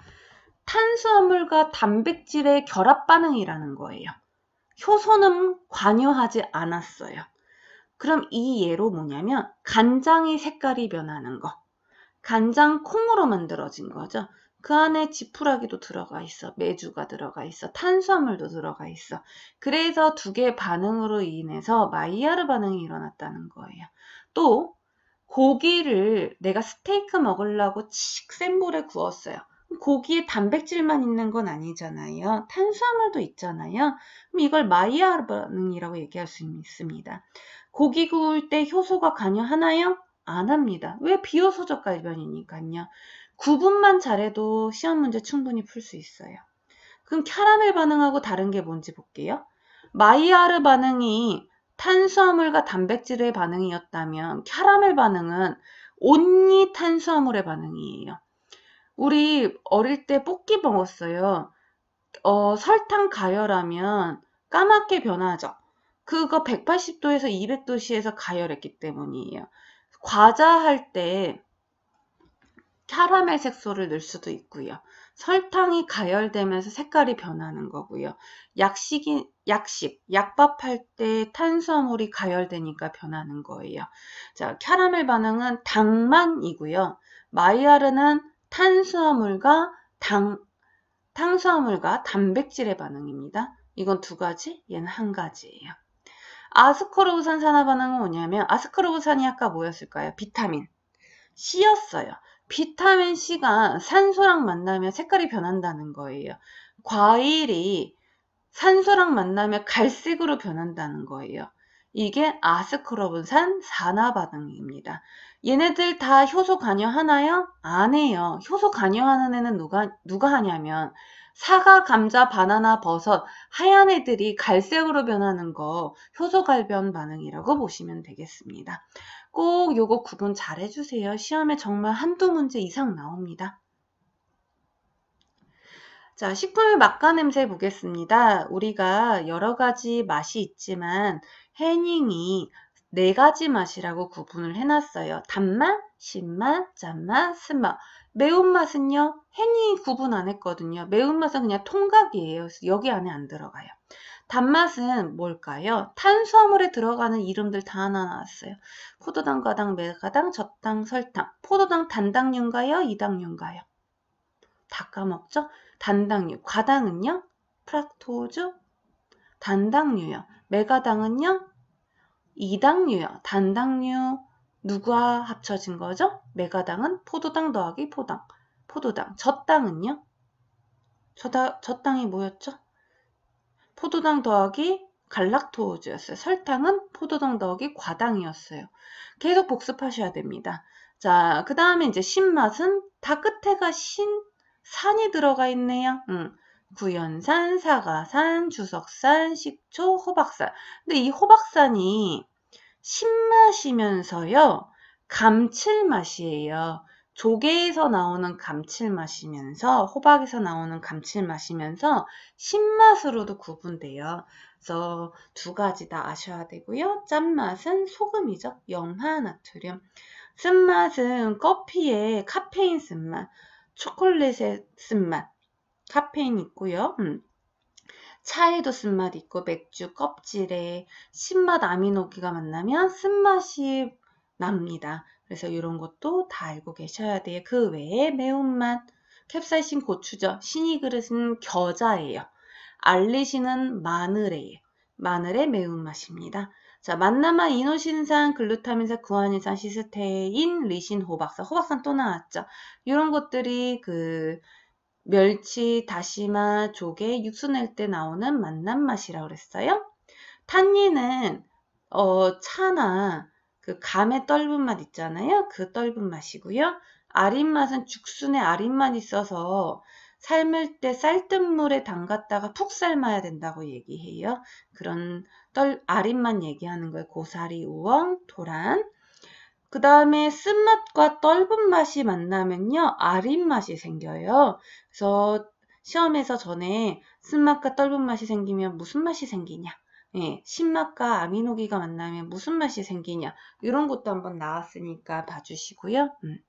A: 탄수화물과 단백질의 결합 반응이라는 거예요. 효소는 관여하지 않았어요. 그럼 이 예로 뭐냐면 간장의 색깔이 변하는 거. 간장 콩으로 만들어진 거죠. 그 안에 지푸라기도 들어가 있어. 메주가 들어가 있어. 탄수화물도 들어가 있어. 그래서 두 개의 반응으로 인해서 마이야르 반응이 일어났다는 거예요. 또 고기를 내가 스테이크 먹으려고 칙센 불에 구웠어요. 고기에 단백질만 있는 건 아니잖아요. 탄수화물도 있잖아요. 그럼 이걸 마이야르 반응이라고 얘기할 수 있습니다. 고기 구울 때 효소가 관여하나요? 안 합니다. 왜 비호소적갈변이니까요. 구분만 잘해도 시험 문제 충분히 풀 수 있어요. 그럼 캐라멜 반응하고 다른 게 뭔지 볼게요. 마이야르 반응이 탄수화물과 단백질의 반응이었다면 캐라멜 반응은 온니 탄수화물의 반응이에요. 우리 어릴 때 뽑기 먹었어요. 어, 설탕 가열하면 까맣게 변하죠. 그거 180도에서 200도씨에서 가열했기 때문이에요. 과자 할때 캐러멜 색소를 넣을 수도 있고요. 설탕이 가열되면서 색깔이 변하는 거고요. 약식이, 약식, 약밥할 때 탄수화물이 가열되니까 변하는 거예요. 자, 캐러멜 반응은 당만이고요. 마이아르는 탄수화물과 당, 탄수화물과 단백질의 반응입니다. 이건 두 가지, 얘는 한 가지예요. 아스코르브산 산화 반응은 뭐냐면 아스코르브산이 아까 뭐였을까요? 비타민 C였어요. 비타민 C가 산소랑 만나면 색깔이 변한다는 거예요. 과일이 산소랑 만나면 갈색으로 변한다는 거예요. 이게 아스코르브산 산화 반응입니다. 얘네들 다 효소 관여하나요? 안 해요. 효소 관여하는 애는 누가 누가 하냐면 사과, 감자, 바나나, 버섯, 하얀 애들이 갈색으로 변하는 거 효소갈변 반응이라고 보시면 되겠습니다. 꼭 요거 구분 잘 해주세요. 시험에 정말 한두 문제 이상 나옵니다. 자, 식품의 맛과 냄새 보겠습니다. 우리가 여러 가지 맛이 있지만 해닝이 네 가지 맛이라고 구분을 해놨어요. 단맛, 신맛, 짠맛, 쓴맛. 매운맛은요, 헨이 구분 안 했거든요. 매운맛은 그냥 통각이에요. 여기 안에 안 들어가요. 단맛은 뭘까요? 탄수화물에 들어가는 이름들 다 하나 나왔어요. 포도당, 과당, 메가당, 젖당, 설탕. 포도당 단당류인가요? 이당류인가요? 다 까먹죠? 단당류. 과당은요? 프락토즈. 단당류요. 메가당은요? 이당류요. 단당류. 누구와 합쳐진 거죠? 메가당은 포도당 더하기 포당. 포도당. 젖당은요? 젖당이 뭐였죠? 포도당 더하기 갈락토즈였어요. 설탕은 포도당 더하기 과당이었어요. 계속 복습하셔야 됩니다. 자, 그 다음에 이제 신맛은 다 끝에가 신, 산이 들어가 있네요. 음. 구연산, 사과산, 주석산, 식초, 호박산. 근데 이 호박산이 신맛이면서요. 감칠맛이에요. 조개에서 나오는 감칠맛이면서 호박에서 나오는 감칠맛이면서 신맛으로도 구분돼요. 그래서 두 가지 다 아셔야 되고요. 짠맛은 소금이죠. 영화나트륨 쓴맛은 커피에 카페인 쓴맛, 초콜릿의 쓴맛, 카페인 있고요. 음. 차에도 쓴맛 있고 맥주 껍질에 신맛 아미노기가 만나면 쓴맛이 납니다. 그래서 이런 것도 다 알고 계셔야 돼요. 그 외에 매운맛, 캡사이신 고추죠. 신이 그릇은 겨자예요. 알리신은 마늘이에요. 마늘의 매운맛입니다. 자, 만나마 이노신산, 글루타민산, 구아닌산, 시스테인, 리신, 호박산, 호박산 또 나왔죠. 이런 것들이 그 멸치, 다시마, 조개, 육수 낼 때 나오는 맛난 맛이라고 그랬어요. 탄니는 어, 차나 그 감의 떫은 맛 있잖아요. 그 떫은 맛이고요. 아린 맛은 죽순에 아린만 있어서 삶을 때 쌀뜨 물에 담갔다가 푹 삶아야 된다고 얘기해요. 그런 떨 아린만 얘기하는 거예요. 고사리, 우엉, 도란. 그 다음에 쓴맛과 떫은 맛이 만나면요. 아린 맛이 생겨요. 그래서 시험에서 전에 쓴맛과 떫은 맛이 생기면 무슨 맛이 생기냐? 예, 신맛과 아미노기가 만나면 무슨 맛이 생기냐? 이런 것도 한번 나왔으니까 봐주시고요. 음.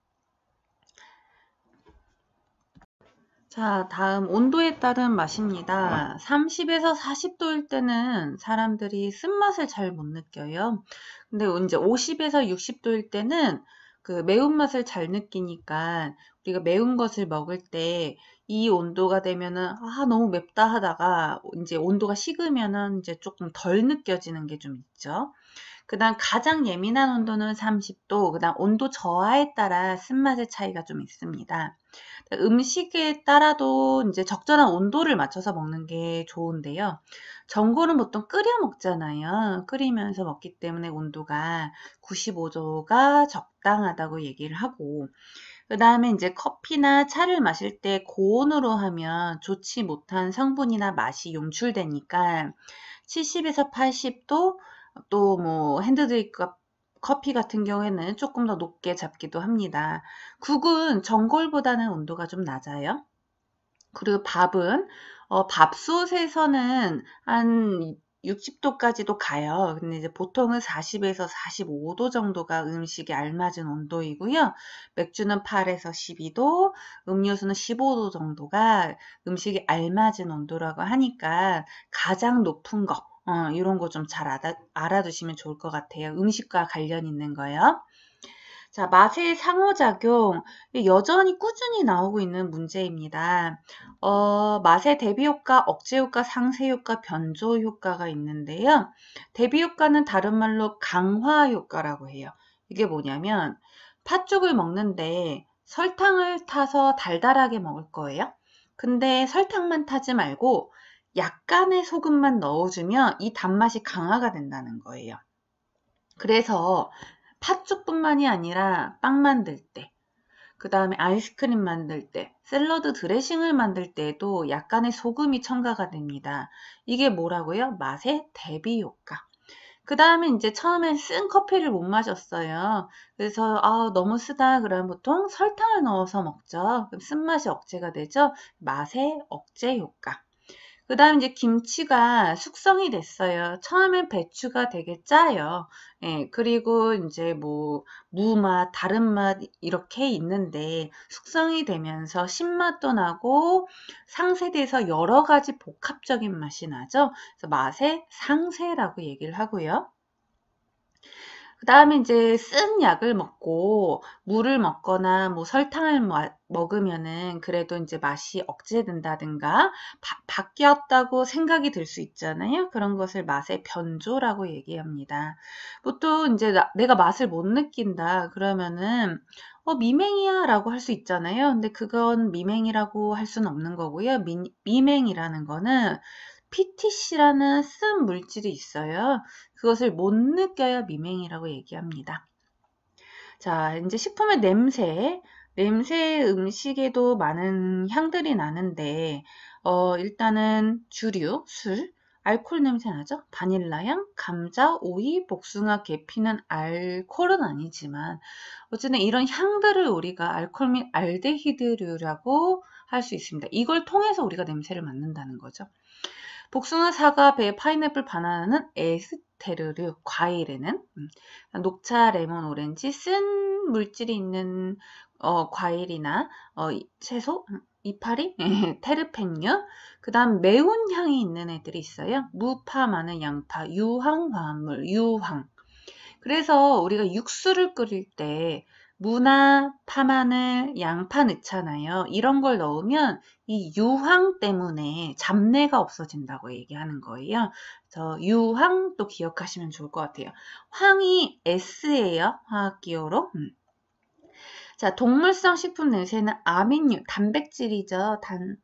A: 자, 다음 온도에 따른 맛입니다. 30에서 아. 40도일 때는 사람들이 쓴맛을 잘 못 느껴요. 근데 이제 50에서 60도일 때는 그 매운맛을 잘 느끼니까 우리가 매운 것을 먹을 때 이 온도가 되면은 아 너무 맵다 하다가 이제 온도가 식으면은 이제 조금 덜 느껴지는 게 좀 있죠. 그다음 가장 예민한 온도는 30도, 그다음 온도 저하에 따라 쓴맛의 차이가 좀 있습니다. 네, 음식에 따라도 이제 적절한 온도를 맞춰서 먹는 게 좋은데요. 전골은 보통 끓여 먹잖아요. 끓이면서 먹기 때문에 온도가 95도가 적당하다고 얘기를 하고, 그 다음에 이제 커피나 차를 마실 때 고온으로 하면 좋지 못한 성분이나 맛이 용출되니까 70에서 80도 또 뭐 핸드드립과 커피 같은 경우에는 조금 더 높게 잡기도 합니다. 국은 전골보다는 온도가 좀 낮아요. 그리고 밥은 어, 밥솥에서는 한 60도까지도 가요. 근데 이제 보통은 40에서 45도 정도가 음식에 알맞은 온도이고요. 맥주는 8에서 12도, 음료수는 15도 정도가 음식에 알맞은 온도라고 하니까 가장 높은 것, 어, 이런 거 좀 잘 알아두시면 좋을 것 같아요. 음식과 관련 있는 거요. 자, 맛의 상호작용. 여전히 꾸준히 나오고 있는 문제입니다. 어, 맛의 대비효과, 억제효과, 상쇄효과, 변조효과가 있는데요. 대비효과는 다른 말로 강화효과라고 해요. 이게 뭐냐면, 팥죽을 먹는데 설탕을 타서 달달하게 먹을 거예요. 근데 설탕만 타지 말고 약간의 소금만 넣어주면 이 단맛이 강화가 된다는 거예요. 그래서 팥죽뿐만이 아니라 빵 만들 때, 그 다음에 아이스크림 만들 때, 샐러드 드레싱을 만들 때에도 약간의 소금이 첨가가 됩니다. 이게 뭐라고요? 맛의 대비 효과. 그 다음에 이제 처음엔 쓴 커피를 못 마셨어요. 그래서 아, 너무 쓰다 그러면 보통 설탕을 넣어서 먹죠. 그럼 쓴맛이 억제가 되죠. 맛의 억제 효과. 그 다음 이제 김치가 숙성이 됐어요. 처음엔 배추가 되게 짜요. 예, 그리고 이제 뭐 무맛, 다른 맛 이렇게 있는데 숙성이 되면서 신맛도 나고 상세돼서 여러 가지 복합적인 맛이 나죠. 그래서 맛의 상세라고 얘기를 하고요. 그 다음에 이제 쓴 약을 먹고 물을 먹거나 뭐 설탕을 먹으면은 그래도 이제 맛이 억제된다든가 바, 바뀌었다고 생각이 들 수 있잖아요. 그런 것을 맛의 변조라고 얘기합니다. 보통 뭐 이제 나, 내가 맛을 못 느낀다 그러면은 어, 미맹이야 라고 할 수 있잖아요. 근데 그건 미맹이라고 할 수는 없는 거고요. 미, 미맹이라는 거는 PTC라는 쓴 물질이 있어요. 그것을 못 느껴야 미맹이라고 얘기합니다. 자, 이제 식품의 냄새. 냄새 음식에도 많은 향들이 나는데, 어, 일단은 주류, 술, 알코올 냄새 나죠? 바닐라 향, 감자, 오이, 복숭아, 계피는 알코올은 아니지만 어쨌든 이런 향들을 우리가 알코올 및 알데히드류라고 할 수 있습니다. 이걸 통해서 우리가 냄새를 맡는다는 거죠. 복숭아, 사과, 배, 파인애플, 바나나는 에스테르류, 과일에는 음, 녹차, 레몬, 오렌지, 쓴 물질이 있는 어, 과일이나 어, 채소, 음, 이파리, 테르펜류, 그 다음 매운 향이 있는 애들이 있어요. 무파, 마늘, 양파, 유황 화합물, 유황. 그래서 우리가 육수를 끓일 때 무나, 파마늘, 양파 넣잖아요. 이런 걸 넣으면 이 유황 때문에 잡내가 없어진다고 얘기하는 거예요. 그 유황 또 기억하시면 좋을 것 같아요. 황이 S예요. 화학 기호로. 음. 자, 동물성 식품 냄새는 아민유, 단백질이죠. 단,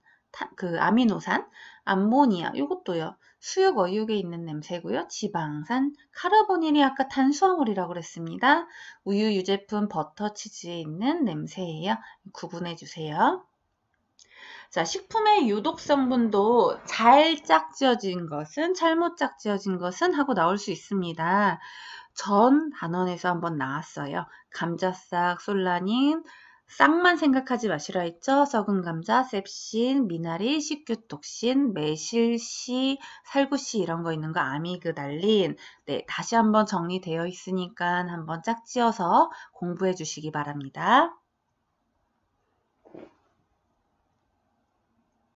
A: 그 아미노산, 암모니아, 이것도요. 수육어육에 있는 냄새고요. 지방산, 카르보닐이 아까 탄수화물이라고 그랬습니다. 우유, 유제품, 버터, 치즈에 있는 냄새예요. 구분해 주세요. 자, 식품의 유독 성분도 잘 짝지어진 것은, 잘못 짝지어진 것은 하고 나올 수 있습니다. 전 단원에서 한번 나왔어요. 감자싹, 솔라닌, 쌍만 생각하지 마시라 했죠. 썩은 감자, 셉신, 미나리, 식규톡신, 매실씨, 살구씨 이런 거 있는 거 아미그달린. 네, 다시 한번 정리되어 있으니까 한번 짝지어서 공부해 주시기 바랍니다.